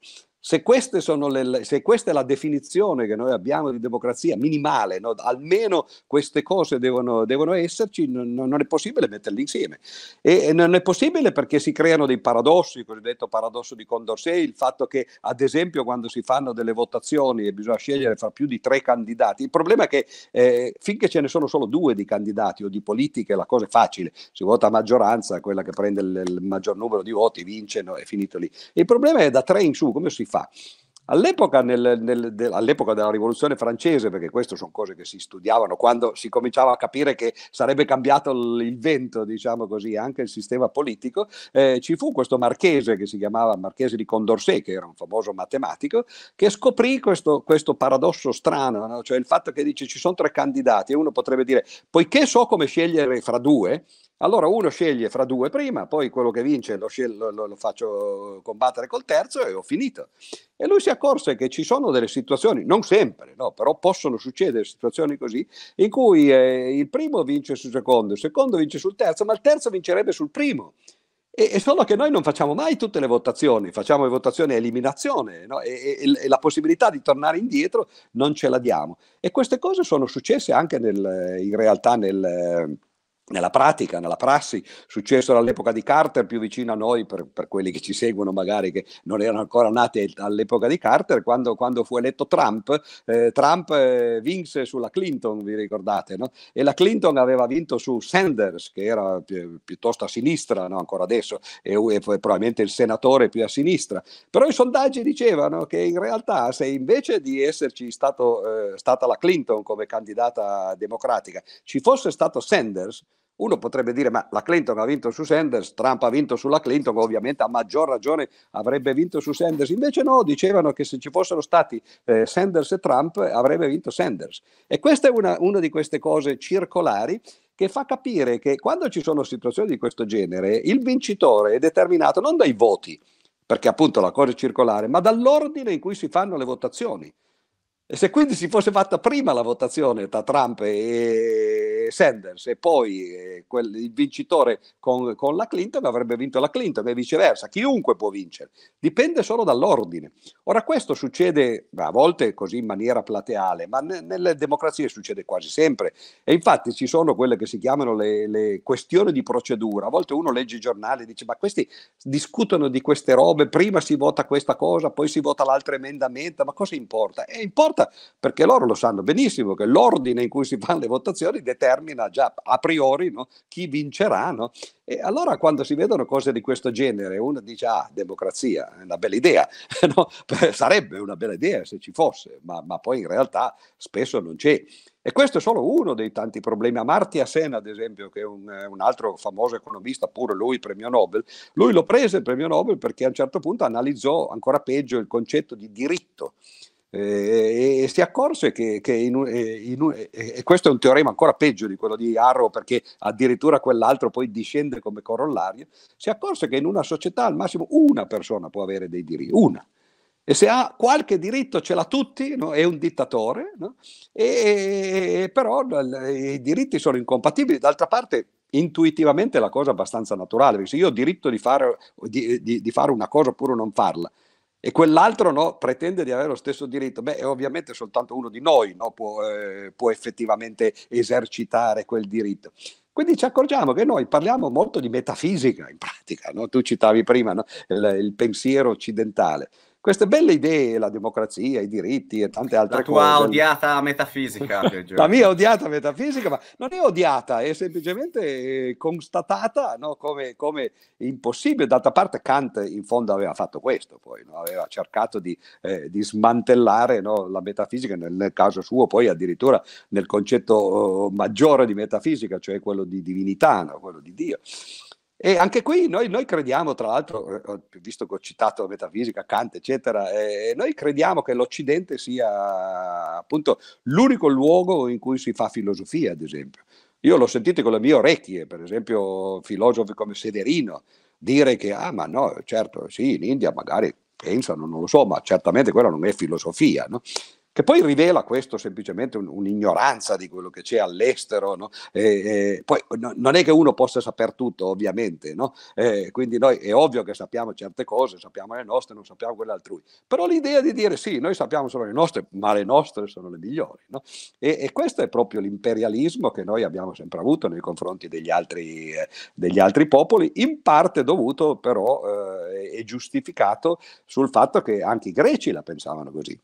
se, le, se, questa è la definizione che noi abbiamo di democrazia minimale, no? almeno queste cose devono, devono esserci, non, non, è possibile metterle insieme. E, e, non è possibile perché si creano dei paradossi, il cosiddetto paradosso di Condorcet, il fatto che ad esempio quando si fanno delle votazioni e bisogna scegliere fra più di tre candidati, il problema è che eh, finché ce ne sono solo due di candidati o di politiche la cosa è facile, si vota a maggioranza, quella che prende il, il maggior numero di voti vince no? è finito lì. Il problema è da tre in su, come si fa? fa. All'epoca, nel, nel, de, all'epoca, della rivoluzione francese, perché queste sono cose che si studiavano quando si cominciava a capire che sarebbe cambiato l- il vento, diciamo così, anche il sistema politico, eh, ci fu questo marchese che si chiamava Marchese di Condorcet, che era un famoso matematico, che scoprì questo, questo paradosso strano, no? cioè il fatto che dice ci sono tre candidati e uno potrebbe dire, poiché so come scegliere fra due, allora uno sceglie fra due prima, poi quello che vince lo, scel- lo, lo faccio combattere col terzo e ho finito. E lui si è accorse che ci sono delle situazioni, non sempre, no, però possono succedere situazioni così, in cui eh, il primo vince sul secondo, il secondo vince sul terzo, ma il terzo vincerebbe sul primo. E, e solo che noi non facciamo mai tutte le votazioni, facciamo le votazioni a eliminazione no? e, e, e, la possibilità di tornare indietro non ce la diamo. E queste cose sono successe anche nel, in realtà nel nella pratica, nella prassi, successo all'epoca di Carter, più vicino a noi per, per, quelli che ci seguono magari che non erano ancora nati all'epoca di Carter, quando, quando fu eletto Trump, eh, Trump eh, vinse sulla Clinton, vi ricordate, no? e la Clinton aveva vinto su Sanders, che era pi- piuttosto a sinistra, no? ancora adesso, e, e probabilmente il senatore più a sinistra, però i sondaggi dicevano che in realtà se invece di esserci stato, eh, stata la Clinton come candidata democratica, ci fosse stato Sanders, uno potrebbe dire, ma la Clinton ha vinto su Sanders, Trump ha vinto sulla Clinton, ovviamente a maggior ragione avrebbe vinto su Sanders. Invece no, dicevano che se ci fossero stati eh, Sanders e Trump avrebbe vinto Sanders. E questa è una, una di queste cose circolari che fa capire che quando ci sono situazioni di questo genere, il vincitore è determinato non dai voti, perché appunto la cosa è circolare, ma dall'ordine in cui si fanno le votazioni. E se quindi si fosse fatta prima la votazione tra Trump e Sanders e poi eh, quel, il vincitore con, con, la Clinton avrebbe vinto la Clinton e viceversa, chiunque può vincere, dipende solo dall'ordine. Ora questo succede a volte così in maniera plateale, ma ne, nelle democrazie succede quasi sempre e infatti ci sono quelle che si chiamano le, le questioni di procedura, a volte uno legge i giornali e dice ma questi discutono di queste robe, prima si vota questa cosa, poi si vota l'altro emendamento, ma cosa importa? E importa votata, perché loro lo sanno benissimo che l'ordine in cui si fanno le votazioni determina già a priori no, chi vincerà. No? E allora quando si vedono cose di questo genere, uno dice, ah, democrazia, è una bella idea. no? Sarebbe una bella idea se ci fosse, ma, ma poi in realtà spesso non c'è. E questo è solo uno dei tanti problemi. Amartya Sen, ad esempio, che è un, un, altro famoso economista, pure lui premio Nobel, lui lo prese il premio Nobel perché a un certo punto analizzò ancora peggio il concetto di diritto. Eh, e, e si accorse che, che in, eh, in, eh, e questo è un teorema ancora peggio di quello di Arrow perché addirittura quell'altro poi discende come corollario, si accorse che in una società al massimo una persona può avere dei diritti, una. E se ha qualche diritto ce l'ha tutti, no? è un dittatore, no? e, e, però i diritti sono incompatibili. D'altra parte intuitivamente è la cosa abbastanza naturale, perché se io ho diritto di fare, di, di, di fare una cosa oppure non farla, e quell'altro no, pretende di avere lo stesso diritto. Beh, ovviamente soltanto uno di noi no, può, eh, può, effettivamente esercitare quel diritto. Quindi ci accorgiamo che noi parliamo molto di metafisica in pratica, no? tu citavi prima il, il pensiero occidentale, queste belle idee, la democrazia, i diritti e tante altre cose. La tua cose. odiata metafisica. la mia odiata metafisica, ma non è odiata, è semplicemente eh, constatata no, come, come, impossibile. D'altra parte Kant in fondo aveva fatto questo, poi no? aveva cercato di, eh, di smantellare no, la metafisica, nel, nel, caso suo poi addirittura nel concetto eh, maggiore di metafisica, cioè quello di divinità, quello di Dio. E anche qui noi, noi crediamo, tra l'altro, eh, visto che ho citato la metafisica, Kant, eccetera, eh, noi crediamo che l'Occidente sia appunto l'unico luogo in cui si fa filosofia, ad esempio. Io l'ho sentito con le mie orecchie, per esempio filosofi come Severino dire che, ah ma no, certo, sì, in India magari pensano, non lo so, ma certamente quella non è filosofia. No? che poi rivela questo semplicemente un, un'ignoranza di quello che c'è all'estero. No? E, e poi no, non è che uno possa saper tutto, ovviamente, no? e, quindi noi è ovvio che sappiamo certe cose, sappiamo le nostre, non sappiamo quelle altrui, però l'idea di dire sì, noi sappiamo solo le nostre, ma le nostre sono le migliori. No? E, questo è proprio l'imperialismo che noi abbiamo sempre avuto nei confronti degli altri, eh, degli altri popoli, in parte dovuto però eh, e eh, giustificato sul fatto che anche i greci la pensavano così.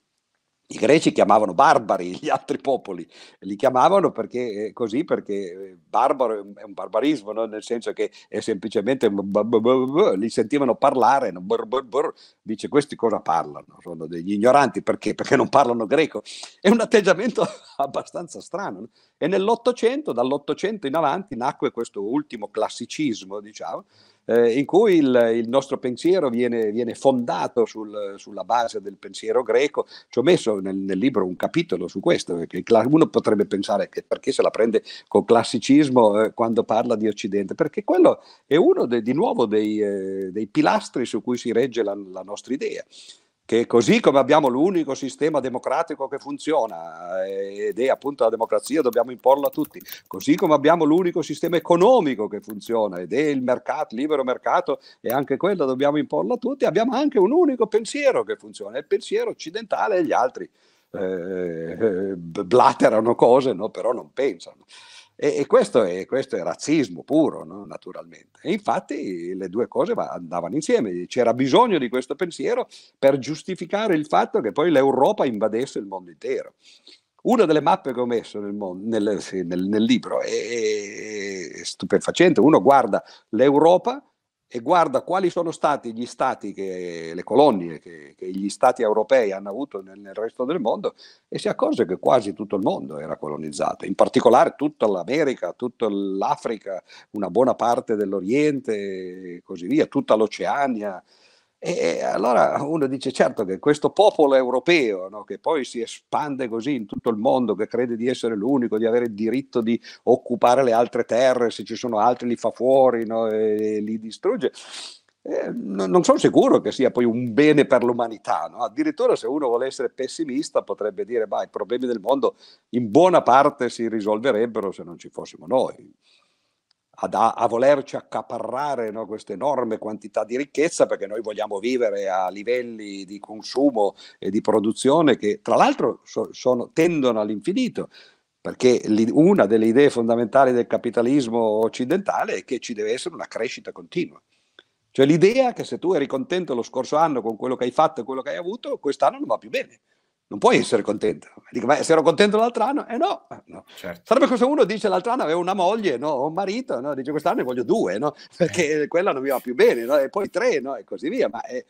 I greci chiamavano barbari gli altri popoli, li chiamavano perché, eh, così perché eh, barbaro è un barbarismo, no? nel senso che è semplicemente li sentivano parlare, bur, bur, bur, dice questi cosa parlano, sono degli ignoranti perché? perché non parlano greco. È un atteggiamento abbastanza strano. No? E nell'Ottocento, dall'Ottocento in avanti, nacque questo ultimo classicismo, diciamo, eh, in cui il, il, nostro pensiero viene, viene fondato sul, sulla base del pensiero greco. Ci ho messo nel, nel libro un capitolo su questo, perché eh, uno potrebbe pensare che perché se la prende col classicismo eh, quando parla di Occidente, perché quello è uno de, di nuovo dei, eh, dei, pilastri su cui si regge la, la nostra idea che così come abbiamo l'unico sistema democratico che funziona eh, ed è appunto la democrazia, dobbiamo imporla a tutti, così come abbiamo l'unico sistema economico che funziona ed è il mercato, libero mercato e anche quello dobbiamo imporlo a tutti, abbiamo anche un unico pensiero che funziona, il pensiero occidentale e gli altri eh, eh blatterano cose, no? però non pensano. E, e, questo, è, questo è razzismo puro, no? naturalmente. E infatti le due cose andavano insieme, c'era bisogno di questo pensiero per giustificare il fatto che poi l'Europa invadesse il mondo intero. Una delle mappe che ho messo nel, mondo, nel, nel, nel libro è, è stupefacente, uno guarda l'Europa e guarda quali sono stati gli stati, che, le colonie che, che gli stati europei hanno avuto nel, nel, resto del mondo e si accorge che quasi tutto il mondo era colonizzato, in particolare tutta l'America, tutta l'Africa, una buona parte dell'Oriente e così via, tutta l'Oceania. E allora uno dice certo che questo popolo europeo, no, che poi si espande così in tutto il mondo, che crede di essere l'unico, di avere il diritto di occupare le altre terre, se ci sono altri li fa fuori, no, e, e li distrugge, eh, non, non sono sicuro che sia poi un bene per l'umanità. No? Addirittura se uno vuole essere pessimista potrebbe dire, ma i problemi del mondo in buona parte si risolverebbero se non ci fossimo noi a, da, a volerci accaparrare no, questa enorme quantità di ricchezza perché noi vogliamo vivere a livelli di consumo e di produzione che tra l'altro so, sono, tendono all'infinito perché una delle idee fondamentali del capitalismo occidentale è che ci deve essere una crescita continua. Cioè l'idea che se tu eri contento lo scorso anno con quello che hai fatto e quello che hai avuto, quest'anno non va più bene non puoi essere contento. Dico, beh, se ero contento l'altro anno, eh no. Eh no. Certo. Sarebbe questo uno dice l'altro anno avevo una moglie, no, ho un marito, no? dice quest'anno ne voglio due, no? perché eh. quella non mi va più bene, no? e poi tre, no? e così via. Ma è,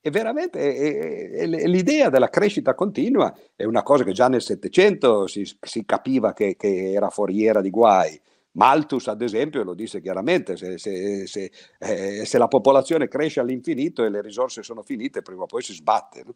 è veramente è, è, l'idea della crescita continua è una cosa che già nel Settecento si, si, capiva che, che, era foriera di guai. Malthus, ad esempio, lo disse chiaramente, se, se, se, eh, se la popolazione cresce all'infinito e le risorse sono finite, prima o poi si sbatte. No?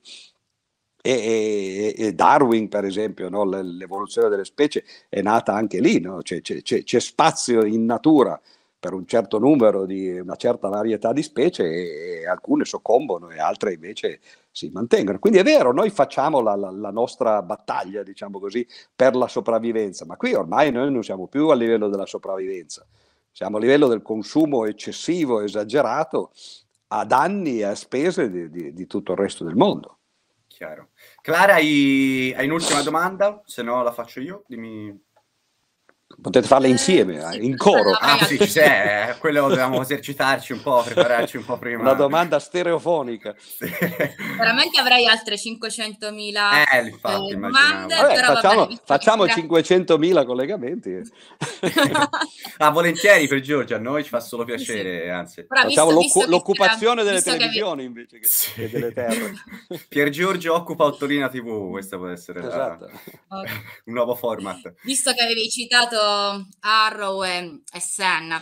e, e, e Darwin, per esempio, no? l'evoluzione delle specie è nata anche lì, no? c'è, c'è, c'è, spazio in natura per un certo numero di una certa varietà di specie e, e alcune soccombono e altre invece si mantengono. Quindi è vero, noi facciamo la, la, la, nostra battaglia, diciamo così, per la sopravvivenza, ma qui ormai noi non siamo più a livello della sopravvivenza, siamo a livello del consumo eccessivo, esagerato, a danni e a spese di, di, di tutto il resto del mondo. Chiaro. Clara, hai, hai un'ultima domanda? Se no la faccio io. Dimmi Potete farle eh, insieme, eh, in coro. Ah, sì, ci eh, quello dobbiamo esercitarci un po', prepararci un po' prima. Una domanda stereofonica. Sì. Veramente avrei altre 500.000 eh, infatti, eh, domande. Vabbè, facciamo, vabbè, facciamo 500.000 collegamenti. ah, volentieri per Giorgio, a noi ci fa solo piacere, sì. anzi. Però facciamo visto, l'occu- l'occupazione delle televisioni che... invece che, sì. che delle terre. Pier Giorgio occupa Ottolina TV, questo può essere esatto. la... okay. un nuovo format. Visto che avevi citato Arrow e, e Sen.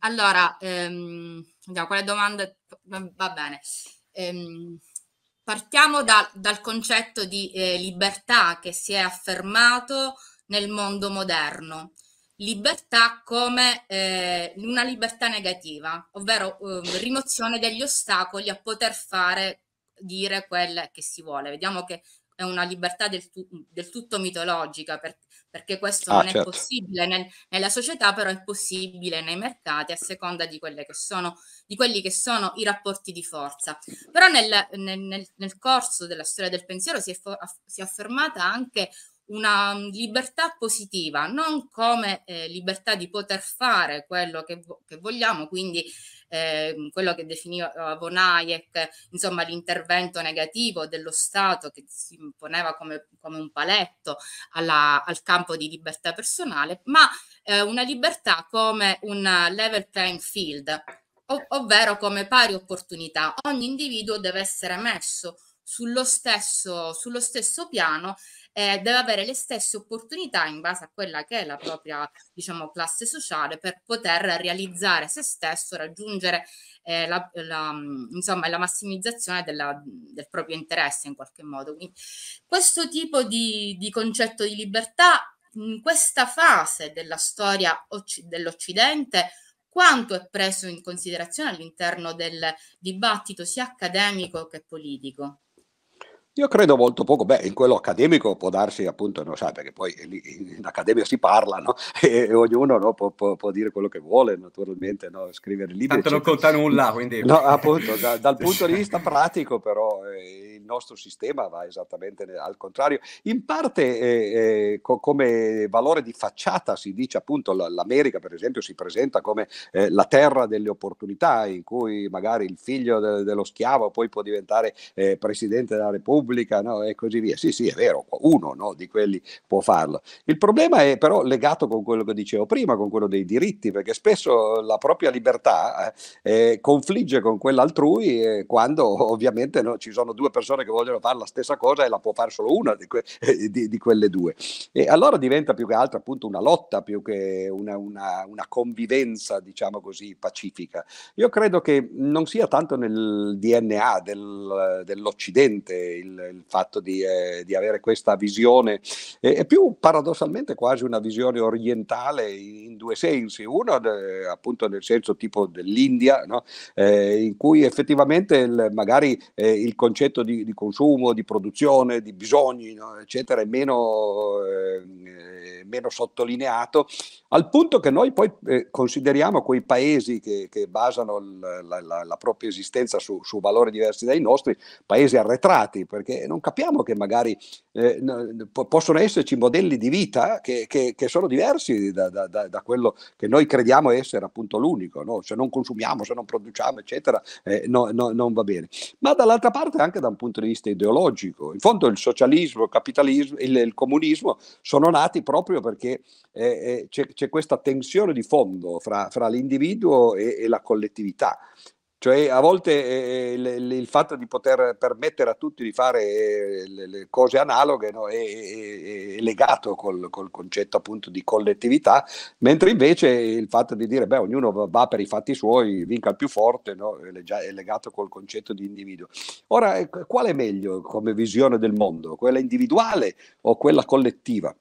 Allora, ehm, quale domanda? Va bene. Ehm, partiamo da, dal concetto di eh, libertà che si è affermato nel mondo moderno. Libertà come eh, una libertà negativa, ovvero eh, rimozione degli ostacoli a poter fare, dire quel che si vuole. Vediamo che è una libertà del, tu, del tutto mitologica, per, perché questo ah, non certo. è possibile nel, nella società, però è possibile nei mercati a seconda di, che sono, di quelli che sono i rapporti di forza. Però nel, nel, nel corso della storia del pensiero si è, for, si è affermata anche una libertà positiva, non come eh, libertà di poter fare quello che, vo- che vogliamo, quindi eh, quello che definiva von Hayek, insomma l'intervento negativo dello Stato che si imponeva come, come un paletto alla, al campo di libertà personale, ma eh, una libertà come un level playing field, ov- ovvero come pari opportunità. Ogni individuo deve essere messo sullo stesso, sullo stesso piano eh, deve avere le stesse opportunità in base a quella che è la propria diciamo, classe sociale per poter realizzare se stesso, raggiungere eh, la, la, mm, insomma, la massimizzazione della, del proprio interesse in qualche modo. Quindi, questo tipo di, di concetto di libertà in questa fase della storia dell'Occidente quanto è preso in considerazione all'interno del dibattito sia accademico che politico? Io credo molto poco, beh, in quello accademico può darsi appunto, no, sai, perché poi in accademia si parla, no? E, e ognuno no, può, può, può, dire quello che vuole, naturalmente, no? scrivere libri. Tanto eccetera. non conta nulla, quindi... No, appunto, da, dal punto di vista pratico però eh, il nostro sistema va esattamente al contrario. In parte eh, eh, co- come valore di facciata si dice appunto l- l'America, per esempio, si presenta come eh, la terra delle opportunità in cui magari il figlio de- dello schiavo poi può diventare eh, Presidente della Repubblica pubblica no? e così via. Sì, sì, è vero, uno no, di quelli può farlo. Il problema è però legato con quello che dicevo prima, con quello dei diritti, perché spesso la propria libertà eh, eh confligge con quella altrui eh, quando ovviamente no, ci sono due persone che vogliono fare la stessa cosa e la può fare solo una di, que- eh, di, di quelle due. E allora diventa più che altro appunto una lotta, più che una, una, una convivenza, diciamo così, pacifica. Io credo che non sia tanto nel DNA del, dell'Occidente il il, il fatto di, eh, di, avere questa visione, eh, è più paradossalmente quasi una visione orientale in due sensi, uno de, appunto nel senso tipo dell'India, no? eh, in cui effettivamente il, magari eh, il concetto di, di, consumo, di produzione, di bisogni, no? eccetera, è meno, eh, meno, sottolineato, al punto che noi poi eh, consideriamo quei paesi che, che basano la, la, la propria esistenza su, su valori diversi dai nostri, paesi arretrati, perché non capiamo che magari eh, possono esserci modelli di vita che, che, che sono diversi da, da, da, quello che noi crediamo essere appunto l'unico, no? se non consumiamo, se non produciamo, eccetera, eh, no, no, non va bene. Ma dall'altra parte anche da un punto di vista ideologico, in fondo il socialismo, il capitalismo, il, il comunismo sono nati proprio perché eh, eh c'è, c'è, questa tensione di fondo fra, fra l'individuo e, e la collettività. Cioè, a volte eh, eh il, il, fatto di poter permettere a tutti di fare eh, le, le, cose analoghe no, è, è, è, legato col, col, concetto appunto di collettività, mentre invece il fatto di dire beh, ognuno va per i fatti suoi, vinca il più forte, no, è, legato col concetto di individuo. Ora, eh, quale è meglio come visione del mondo? Quella individuale o quella collettiva?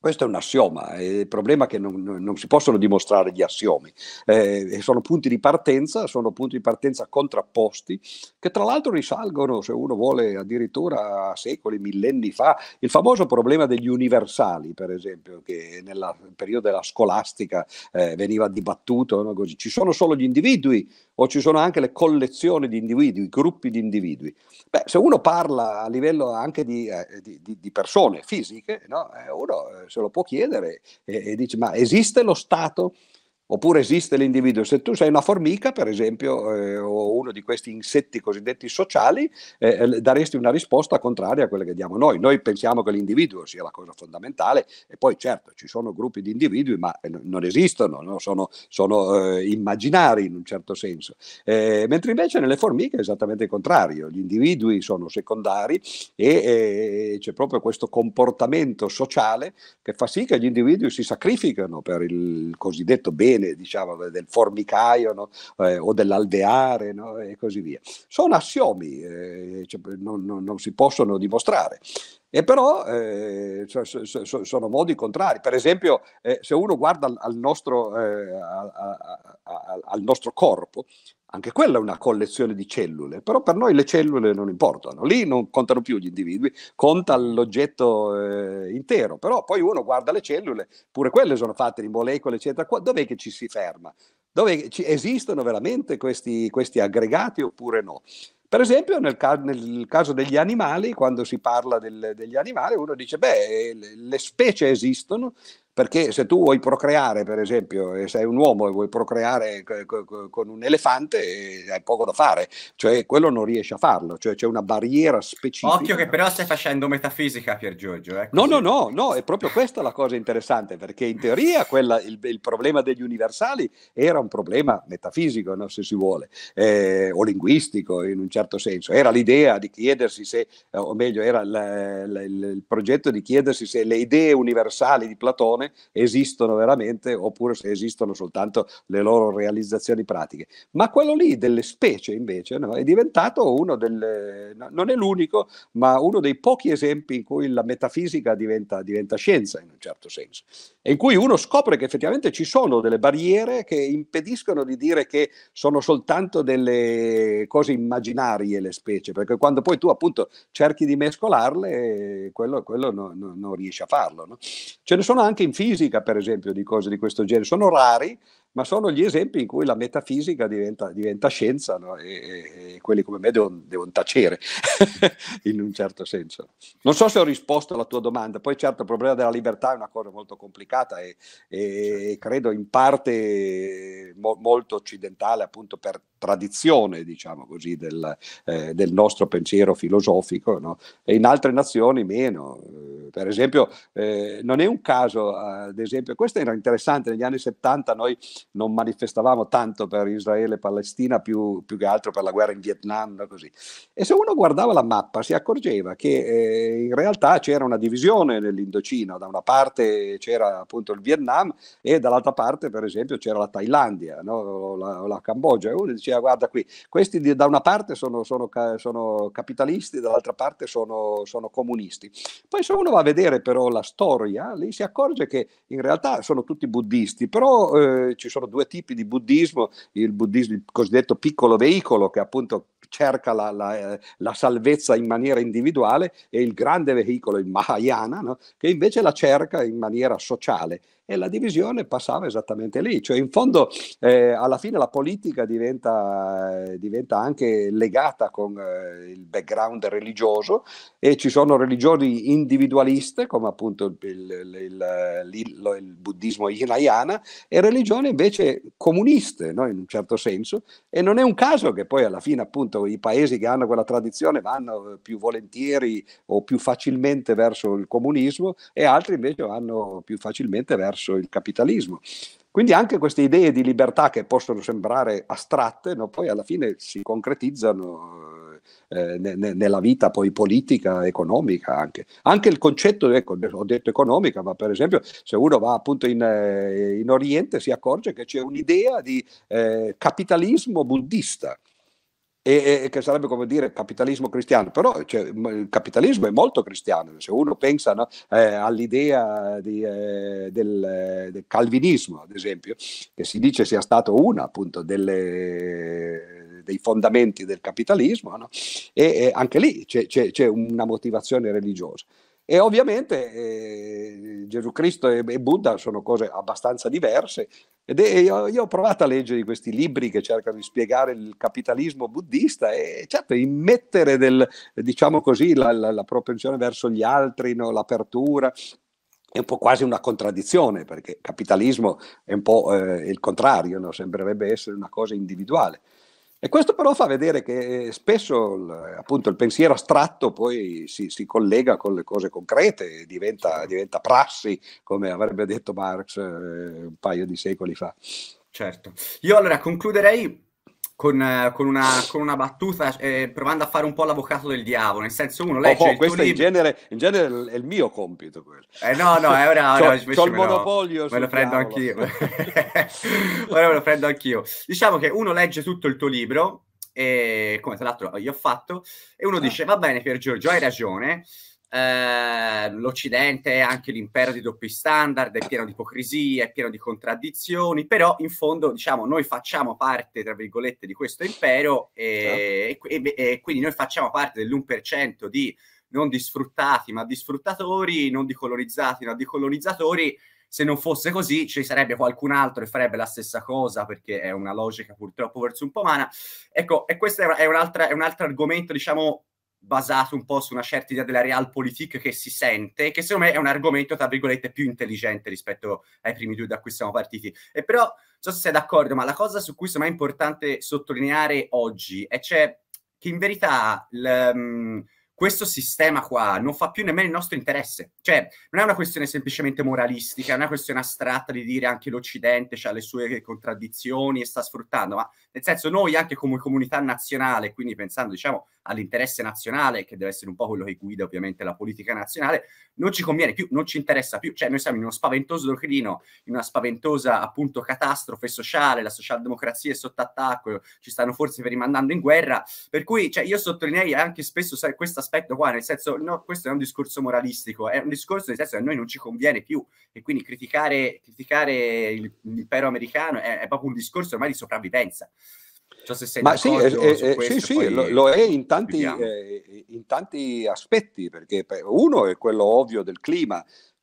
Questo è un assioma, è il problema è che non, non, si possono dimostrare gli assiomi, eh, sono punti di partenza, sono punti di partenza contrapposti che tra l'altro risalgono, se uno vuole, addirittura a secoli, millenni fa. Il famoso problema degli universali, per esempio, che nel periodo della scolastica eh, veniva dibattuto, no? ci sono solo gli individui o ci sono anche le collezioni di individui, i gruppi di individui. Beh, se uno parla a livello anche di, eh, di, di persone fisiche, no? Eh, uno eh, se lo può chiedere e, e dice ma esiste lo Stato Oppure esiste l'individuo. Se tu sei una formica, per esempio, eh, o uno di questi insetti cosiddetti sociali, eh, eh, daresti una risposta contraria a quella che diamo noi. Noi pensiamo che l'individuo sia la cosa fondamentale e poi certo ci sono gruppi di individui, ma eh, non esistono, no? sono, sono eh, immaginari in un certo senso. Eh, mentre invece nelle formiche è esattamente il contrario. Gli individui sono secondari e c'è proprio questo comportamento sociale che fa sì che gli individui si sacrificano per il cosiddetto bene bene, diciamo, del formicaio no? eh, o dell'alveare no? e così via. Sono assiomi, eh, cioè, non, non, non si possono dimostrare. E però eh, sono modi contrari. Per esempio, eh, se uno guarda al nostro, eh, a, a, a, al nostro corpo, anche quella è una collezione di cellule, però per noi le cellule non importano, lì non contano più gli individui, conta l'oggetto eh, intero, però poi uno guarda le cellule, pure quelle sono fatte di molecole, eccetera, Qua, dov'è che ci si ferma? Dove ci, esistono veramente questi, questi aggregati oppure no? Per esempio, nel, ca- nel, caso degli animali, quando si parla del, degli animali, uno dice: beh, le, le specie esistono, perché se tu vuoi procreare, per esempio, e sei un uomo e vuoi procreare con un elefante, eh, hai poco da fare, cioè quello non riesci a farlo, cioè c'è una barriera specifica. Occhio che però stai facendo metafisica, Pier Giorgio. Eh, no, no, no, no, è proprio questa la cosa interessante, perché in teoria quella, il, il, problema degli universali era un problema metafisico, no, se si vuole, eh, o linguistico in un certo senso, era l'idea di chiedersi se, eh, o meglio, era l, l, l, il progetto di chiedersi se le idee universali di Platone esistono veramente oppure se esistono soltanto le loro realizzazioni pratiche. Ma quello lì delle specie invece no, è diventato uno delle, non è l'unico, ma uno dei pochi esempi in cui la metafisica diventa, diventa scienza in un certo senso, e in cui uno scopre che effettivamente ci sono delle barriere che impediscono di dire che sono soltanto delle cose immaginarie le specie, perché quando poi tu appunto cerchi di mescolarle, eh, quello, quello no, no, non riesci a farlo. No? Ce ne sono anche in fisica, per esempio, di cose di questo genere. Sono rari, ma sono gli esempi in cui la metafisica diventa, diventa scienza no? e, e, quelli come me devono, devono tacere in un certo senso. Non so se ho risposto alla tua domanda, poi certo il problema della libertà è una cosa molto complicata e, e certo. credo in parte mo, molto occidentale appunto per tradizione diciamo così del, eh, del nostro pensiero filosofico no? e in altre nazioni meno. Eh, per esempio eh, non è un caso, ad esempio, questo era interessante, negli anni 70 noi non manifestavamo tanto per Israele e Palestina, più, più, che altro per la guerra in Vietnam, così. E se uno guardava la mappa si accorgeva che eh, in realtà c'era una divisione nell'Indocina, da una parte c'era appunto il Vietnam e dall'altra parte per esempio c'era la Thailandia no? o, la, o, la, Cambogia, e uno diceva guarda qui, questi di, da una parte sono, sono, sono capitalisti, dall'altra parte sono, sono comunisti. Poi se uno va a vedere però la storia, lì si accorge che in realtà sono tutti buddisti, però eh, ci sono sono due tipi di buddismo, il buddismo il cosiddetto piccolo veicolo che appunto cerca la, la, eh, la, salvezza in maniera individuale e il grande veicolo, il Mahayana, no? che invece la cerca in maniera sociale. E la divisione passava esattamente lì, cioè in fondo eh, alla fine la politica diventa, eh, diventa anche legata con eh, il background religioso e ci sono religioni individualiste come appunto il, il, il, il buddismo Hinayana e religioni invece comuniste, no? in un certo senso, e non è un caso che poi alla fine appunto i paesi che hanno quella tradizione vanno eh, più volentieri o più facilmente verso il comunismo e altri invece vanno più facilmente verso il capitalismo. Quindi anche queste idee di libertà che possono sembrare astratte, no? poi alla fine si concretizzano eh, ne, nella vita poi politica, economica anche. Anche il concetto, ecco, ho detto economica, ma per esempio se uno va appunto in, eh, in Oriente si accorge che c'è un'idea di eh, capitalismo buddista. E, e, che sarebbe come dire capitalismo cristiano, però cioè, il capitalismo è molto cristiano, se uno pensa no, eh, all'idea di, eh, del, eh, del, calvinismo, ad esempio, che si dice sia stato una appunto delle dei fondamenti del capitalismo, no? e, e, anche lì c'è, c'è, c'è una motivazione religiosa. E ovviamente eh, Gesù Cristo e, e, Buddha sono cose abbastanza diverse. Ed è, io, io, ho provato a leggere questi libri che cercano di spiegare il capitalismo buddista e certo immettere del, diciamo così, la, la, la propensione verso gli altri, no? l'apertura. È un po' quasi una contraddizione, perché il capitalismo è un po' eh, il contrario, no? sembrerebbe essere una cosa individuale. E questo però fa vedere che eh, spesso appunto, il pensiero astratto poi si, si, collega con le cose concrete, diventa, diventa prassi, come avrebbe detto Marx eh, un paio di secoli fa. Certo. Io allora concluderei con, eh, con, una, con una, battuta eh, provando a fare un po' l'avvocato del diavolo, nel senso uno legge... Oh, oh, questo in genere, in, genere, è il mio compito quello. Eh, no, no, è eh, ora... ora c'ho, c'ho il monopolio Me lo prendo anch'io. ora me lo prendo anch'io. Diciamo che uno legge tutto il tuo libro, e, come tra l'altro io ho fatto, e uno ah. dice va bene Pier Giorgio, hai ragione, eh, l'Occidente è anche l'impero di doppi standard, è pieno di ipocrisie, è pieno di contraddizioni, però in fondo diciamo noi facciamo parte, tra virgolette, di questo impero e, certo. e, e, e quindi noi facciamo parte dell'1% di non di sfruttati ma di sfruttatori, non di colonizzati ma di colonizzatori. Se non fosse così ci sarebbe qualcun altro che farebbe la stessa cosa perché è una logica purtroppo verso un po' umana. Ecco, e questo è, un è un altro argomento, diciamo, basato un po' su una certa idea della realpolitik che si sente, che secondo me è un argomento, tra virgolette, più intelligente rispetto ai primi due da cui siamo partiti. E però, non so se sei d'accordo, ma la cosa su cui secondo me è importante sottolineare oggi è cioè che in verità... L, mm, questo sistema qua non fa più nemmeno il nostro interesse. Cioè, non è una questione semplicemente moralistica, è una questione astratta di dire anche l'Occidente ha le sue contraddizioni e sta sfruttando, ma nel senso noi anche come comunità nazionale, quindi pensando diciamo all'interesse nazionale, che deve essere un po' quello che guida ovviamente la politica nazionale, non ci conviene più, non ci interessa più. Cioè, noi siamo in uno spaventoso docrino, in una spaventosa appunto catastrofe sociale, la socialdemocrazia è sotto attacco, ci stanno forse per rimandando in guerra, per cui cioè, io sottolineerei anche spesso sai, questa aspetto qua, nel senso, no, questo è un discorso moralistico, è un discorso nel senso che a noi non ci conviene più e quindi criticare, criticare il, l'impero americano è, è proprio un discorso ormai di sopravvivenza. Se Ma sì, eh, eh, eh, questo, sì, sì lo, lo, è in tanti, eh, in tanti, aspetti, perché uno è quello ovvio del clima,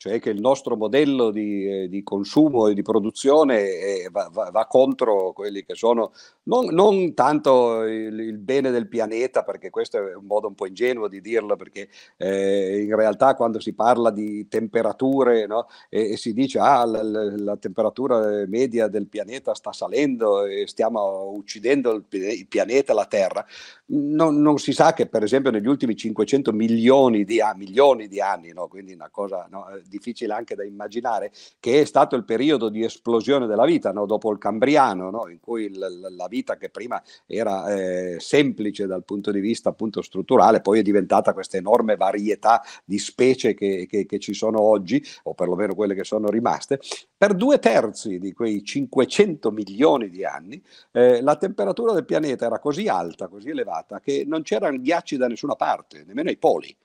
cioè che il nostro modello di, eh, di consumo e di produzione eh, va, va, va, contro quelli che sono non, non tanto il, il, bene del pianeta, perché questo è un modo un po' ingenuo di dirlo, perché eh, in realtà quando si parla di temperature no, e, e, si dice ah, la, la, temperatura media del pianeta sta salendo e stiamo uccidendo il, il pianeta, la Terra, no, non si sa che per esempio negli ultimi 500 milioni di, ah, milioni di anni, no? quindi una cosa no, eh, difficile anche da immaginare, che è stato il periodo di esplosione della vita, dopo il Cambriano, in cui il, la vita che prima era eh, semplice dal punto di vista appunto strutturale, poi è diventata questa enorme varietà di specie che, che, che ci sono oggi, o perlomeno quelle che sono rimaste, per due terzi di quei 500 milioni di anni eh, la temperatura del pianeta era così alta, così elevata, passata che non c'erano ghiacci da nessuna parte, nemmeno i poli.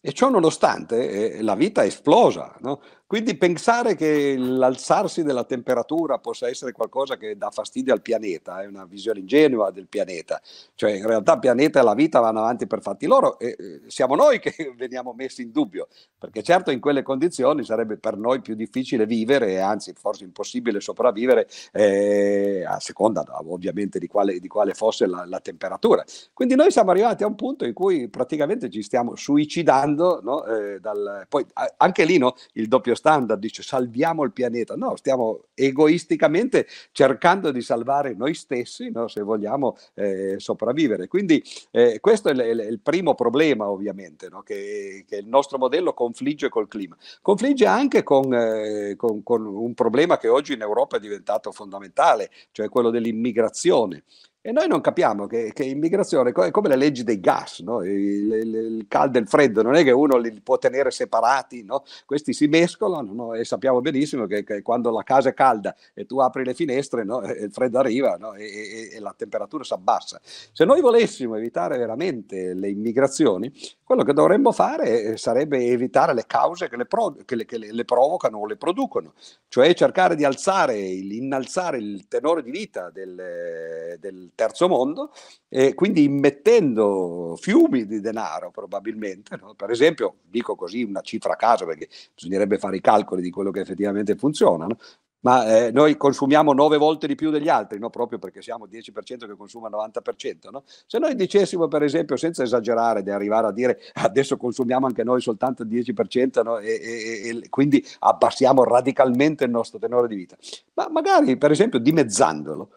E ciò nonostante eh, la vita è esplosa, no? Quindi pensare che l'alzarsi della temperatura possa essere qualcosa che dà fastidio al pianeta è una visione ingenua del pianeta. Cioè, in realtà il pianeta e la vita vanno avanti per fatti loro e eh, siamo noi che veniamo messi in dubbio, perché certo in quelle condizioni sarebbe per noi più difficile vivere, e anzi forse impossibile sopravvivere, eh, a seconda ovviamente di quale, di quale fosse la, la, temperatura. Quindi noi siamo arrivati a un punto in cui praticamente ci stiamo suicidando, no? eh, dal, poi anche lì no? il doppio standard, dice salviamo il pianeta, no, stiamo egoisticamente cercando di salvare noi stessi no, se vogliamo eh, sopravvivere. Quindi eh, questo è il, il, primo problema ovviamente, no, che, che, il nostro modello confligge col clima, confligge anche con, eh, con, con un problema che oggi in Europa è diventato fondamentale, cioè quello dell'immigrazione. E noi non capiamo che, che immigrazione è come le leggi dei gas, no? il, il, il, caldo e il freddo, non è che uno li può tenere separati, no? questi si mescolano no? e sappiamo benissimo che, che, quando la casa è calda e tu apri le finestre, il freddo arriva e, e, e, la temperatura si abbassa. Se noi volessimo evitare veramente le immigrazioni, quello che dovremmo fare eh, sarebbe evitare le cause che le, pro, che le, le provocano o le producono, cioè cercare di alzare, innalzare il tenore di vita del, del terzo mondo, e quindi immettendo fiumi di denaro probabilmente. No? Per esempio, dico così una cifra a caso perché bisognerebbe fare i calcoli di quello che effettivamente funziona, no? ma eh, noi consumiamo nove volte di più degli altri, no? proprio perché siamo il 10% che consuma il 90%. No? Se noi dicessimo, per esempio, senza esagerare, di arrivare a dire adesso consumiamo anche noi soltanto il 10% no? e, e, e, quindi abbassiamo radicalmente il nostro tenore di vita, ma magari, per esempio, dimezzandolo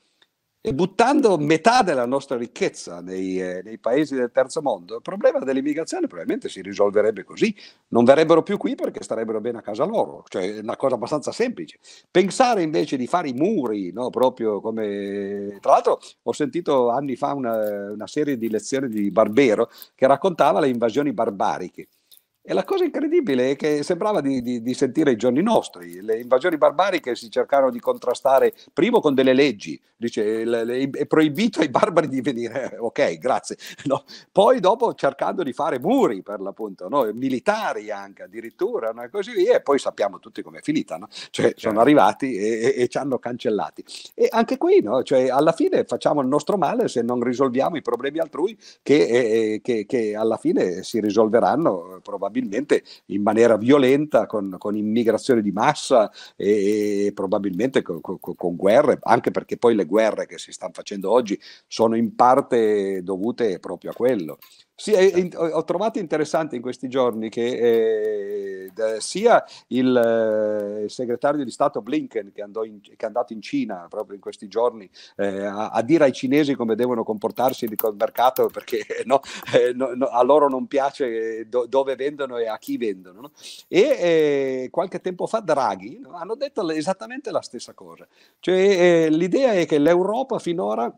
e buttando metà della nostra ricchezza nei, eh, nei, paesi del terzo mondo, il problema dell'immigrazione probabilmente si risolverebbe così. Non verrebbero più qui perché starebbero bene a casa loro, cioè è una cosa abbastanza semplice. Pensare invece di fare i muri, no? proprio come... Tra l'altro ho sentito anni fa una, una serie di lezioni di Barbero che raccontava le invasioni barbariche e la cosa incredibile è che sembrava di, di, di, sentire i giorni nostri, le invasioni barbariche si cercarono di contrastare primo con delle leggi, dice è proibito ai barbari di venire, eh, ok grazie, no. poi dopo cercando di fare muri per l'appunto, no? militari anche addirittura no? e così via, e poi sappiamo tutti com'è finita, cioè, certo. sono arrivati e, e, e, ci hanno cancellati. E anche qui cioè, alla fine facciamo il nostro male se non risolviamo i problemi altrui che, eh, eh che, che alla fine si risolveranno eh, probabilmente probabilmente in maniera violenta, con, con immigrazione di massa e, e probabilmente con, con, con, guerre, anche perché poi le guerre che si stanno facendo oggi sono in parte dovute proprio a quello. Sì, in, ho trovato interessante in questi giorni che eh, sia il, eh, segretario di Stato Blinken, che, in, che, è andato in Cina proprio in questi giorni, eh, a, a, dire ai cinesi come devono comportarsi di col mercato perché eh, no, eh, no, no, a loro non piace eh, do, dove vendono e a chi vendono. E qualche tempo fa Draghi hanno detto esattamente la stessa cosa. Cioè, l'idea è che l'Europa finora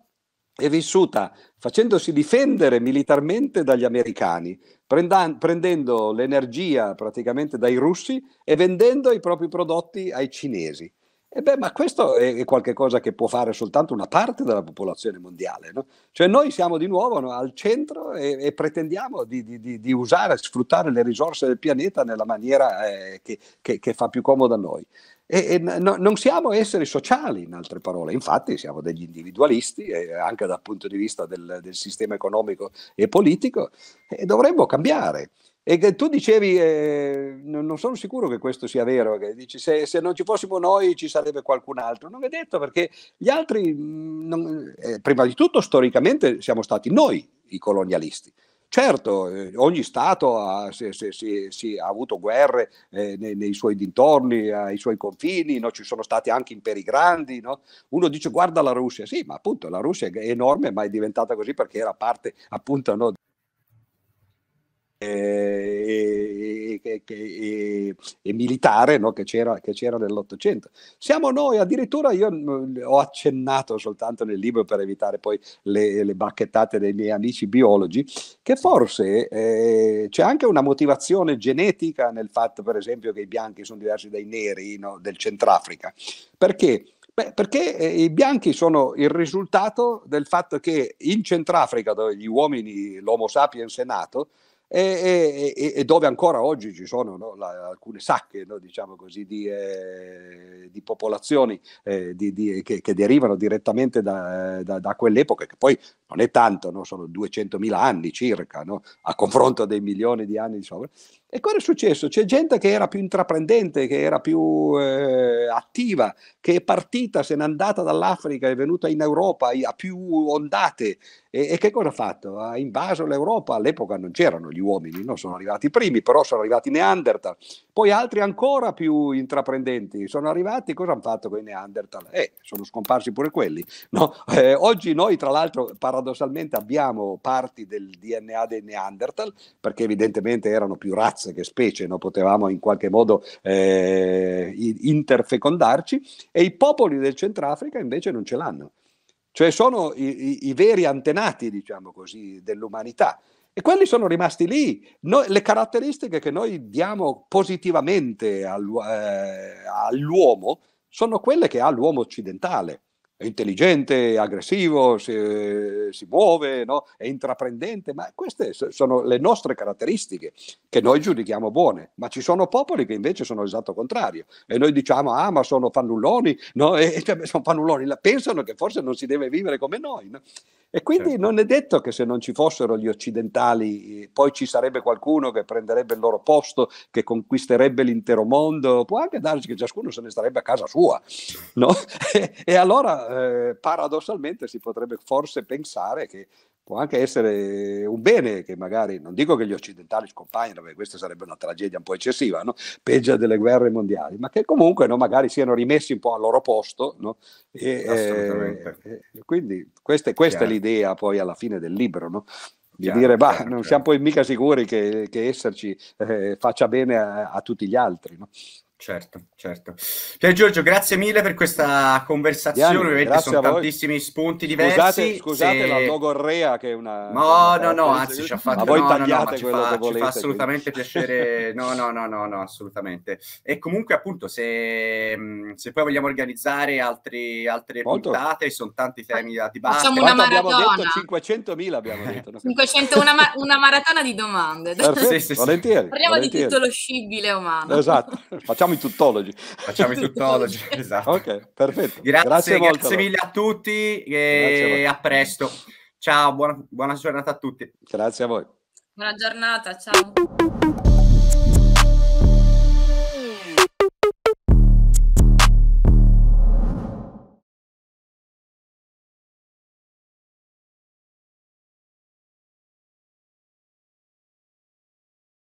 è vissuta facendosi difendere militarmente dagli americani, prendan- prendendo l'energia praticamente dai russi e vendendo i propri prodotti ai cinesi. E beh, ma questo è qualcosa che può fare soltanto una parte della popolazione mondiale. No? Cioè noi siamo di nuovo no, al centro e, e pretendiamo di, di, di, usare, sfruttare le risorse del pianeta nella maniera eh, che, che, che fa più comodo a noi. E, e no, non siamo esseri sociali, in altre parole, infatti siamo degli individualisti, eh, anche dal punto di vista del, del sistema economico e politico, e dovremmo cambiare. E tu dicevi, eh, non sono sicuro che questo sia vero, che dici se, se, non ci fossimo noi ci sarebbe qualcun altro. Non è detto perché gli altri, mm, non, eh, prima di tutto storicamente siamo stati noi i colonialisti. Certo, eh, ogni Stato ha, si, si, si, ha avuto guerre eh, nei, nei, suoi dintorni, ai suoi confini, no? ci sono stati anche imperi grandi. No? Uno dice guarda la Russia, sì, ma appunto la Russia è enorme, ma è diventata così perché era parte appunto no, eh, e, e, e, e militare no? che, c'era, che, c'era, nell'Ottocento. Siamo noi, addirittura io mm, ho accennato soltanto nel libro per evitare poi le, le bacchettate dei miei amici biologi, che forse eh, c'è anche una motivazione genetica nel fatto per esempio che i bianchi sono diversi dai neri no? del Centrafrica. Perché? Beh, perché eh, i bianchi sono il risultato del fatto che in Centrafrica, dove gli uomini, l'Homo sapiens è nato, e, e, e, dove ancora oggi ci sono no, la, alcune sacche no, diciamo così, di, eh, di popolazioni eh, di, di, che, che, derivano direttamente da, eh, da, da, quell'epoca, che poi non è tanto, no, sono 200.000 anni circa, a confronto dei milioni di anni di sopra. E cosa è successo? C'è gente che era più intraprendente, che era più eh, attiva, che è partita, se n'è andata dall'Africa, è venuta in Europa, a più ondate. E, e, che cosa ha fatto? Ha invaso l'Europa, all'epoca non c'erano gli uomini, non sono arrivati i primi, però sono arrivati i Neanderthal. Poi altri ancora più intraprendenti sono arrivati, cosa hanno fatto con i Neanderthal? Eh, sono scomparsi pure quelli. No? Eh, oggi noi tra l'altro paradossalmente abbiamo parti del DNA dei Neanderthal, perché evidentemente erano più razzi razze, che specie, no? potevamo in qualche modo eh, interfecondarci, e i popoli del Centrafrica invece non ce l'hanno. Cioè sono i, i, i veri antenati, diciamo così, dell'umanità. E quelli sono rimasti lì. Noi, le caratteristiche che noi diamo positivamente eh, all'uomo sono quelle che ha l'uomo occidentale è intelligente, è aggressivo, si, si muove, no? è intraprendente, ma queste sono le nostre caratteristiche che noi giudichiamo buone, ma ci sono popoli che invece sono l'esatto contrario e noi diciamo ah ma sono fannulloni, no? e, cioè, sono fannulloni, pensano che forse non si deve vivere come noi. No? E quindi certo. non è detto che se non ci fossero gli occidentali eh, poi ci sarebbe qualcuno che prenderebbe il loro posto, che conquisterebbe l'intero mondo, può anche darsi che ciascuno se ne starebbe a casa sua, no? e, e, allora eh, paradossalmente si potrebbe forse pensare che può anche essere un bene che magari, non dico che gli occidentali scompaiono, perché questa sarebbe una tragedia un po' eccessiva, no? peggio delle guerre mondiali, ma che comunque no, magari siano rimessi un po' al loro posto. No? E, eh, Assolutamente. Eh, quindi questa, questa è l'idea poi alla fine del libro. No? di chiaro, dire bah, chiaro, non siamo chiaro. poi mica sicuri che, che esserci eh, faccia bene a, a tutti gli altri. No? Certo, certo. Pier Giorgio, grazie mille per questa conversazione. Gianni, Ovviamente sono tantissimi spunti diversi. Scusate, scusate se... la logorrea che è una. No, no, no, anzi, ci ha fatto. Ma no, no, no, ma ci, fa, volete, ci fa assolutamente piacere. No, no, no, no, no, assolutamente. E comunque, appunto, se, mm, se poi vogliamo organizzare altri, altre Molto. puntate, sono tanti temi da dibattere. Facciamo una maratona. Abbiamo detto 500.000, abbiamo detto. 500, una, ma- una, maratona di domande. sì, sì, sì. Volentieri. Parliamo volentieri. di tutto lo scibile umano. Esatto. Facciamo Facciamo i tuttologi. Facciamo i tuttologi, esatto. Ok, perfetto. Grazie, grazie, molto, grazie mille a tutti e a, a, presto. Ciao, buona, buona giornata a tutti. Grazie a voi. Buona giornata, ciao.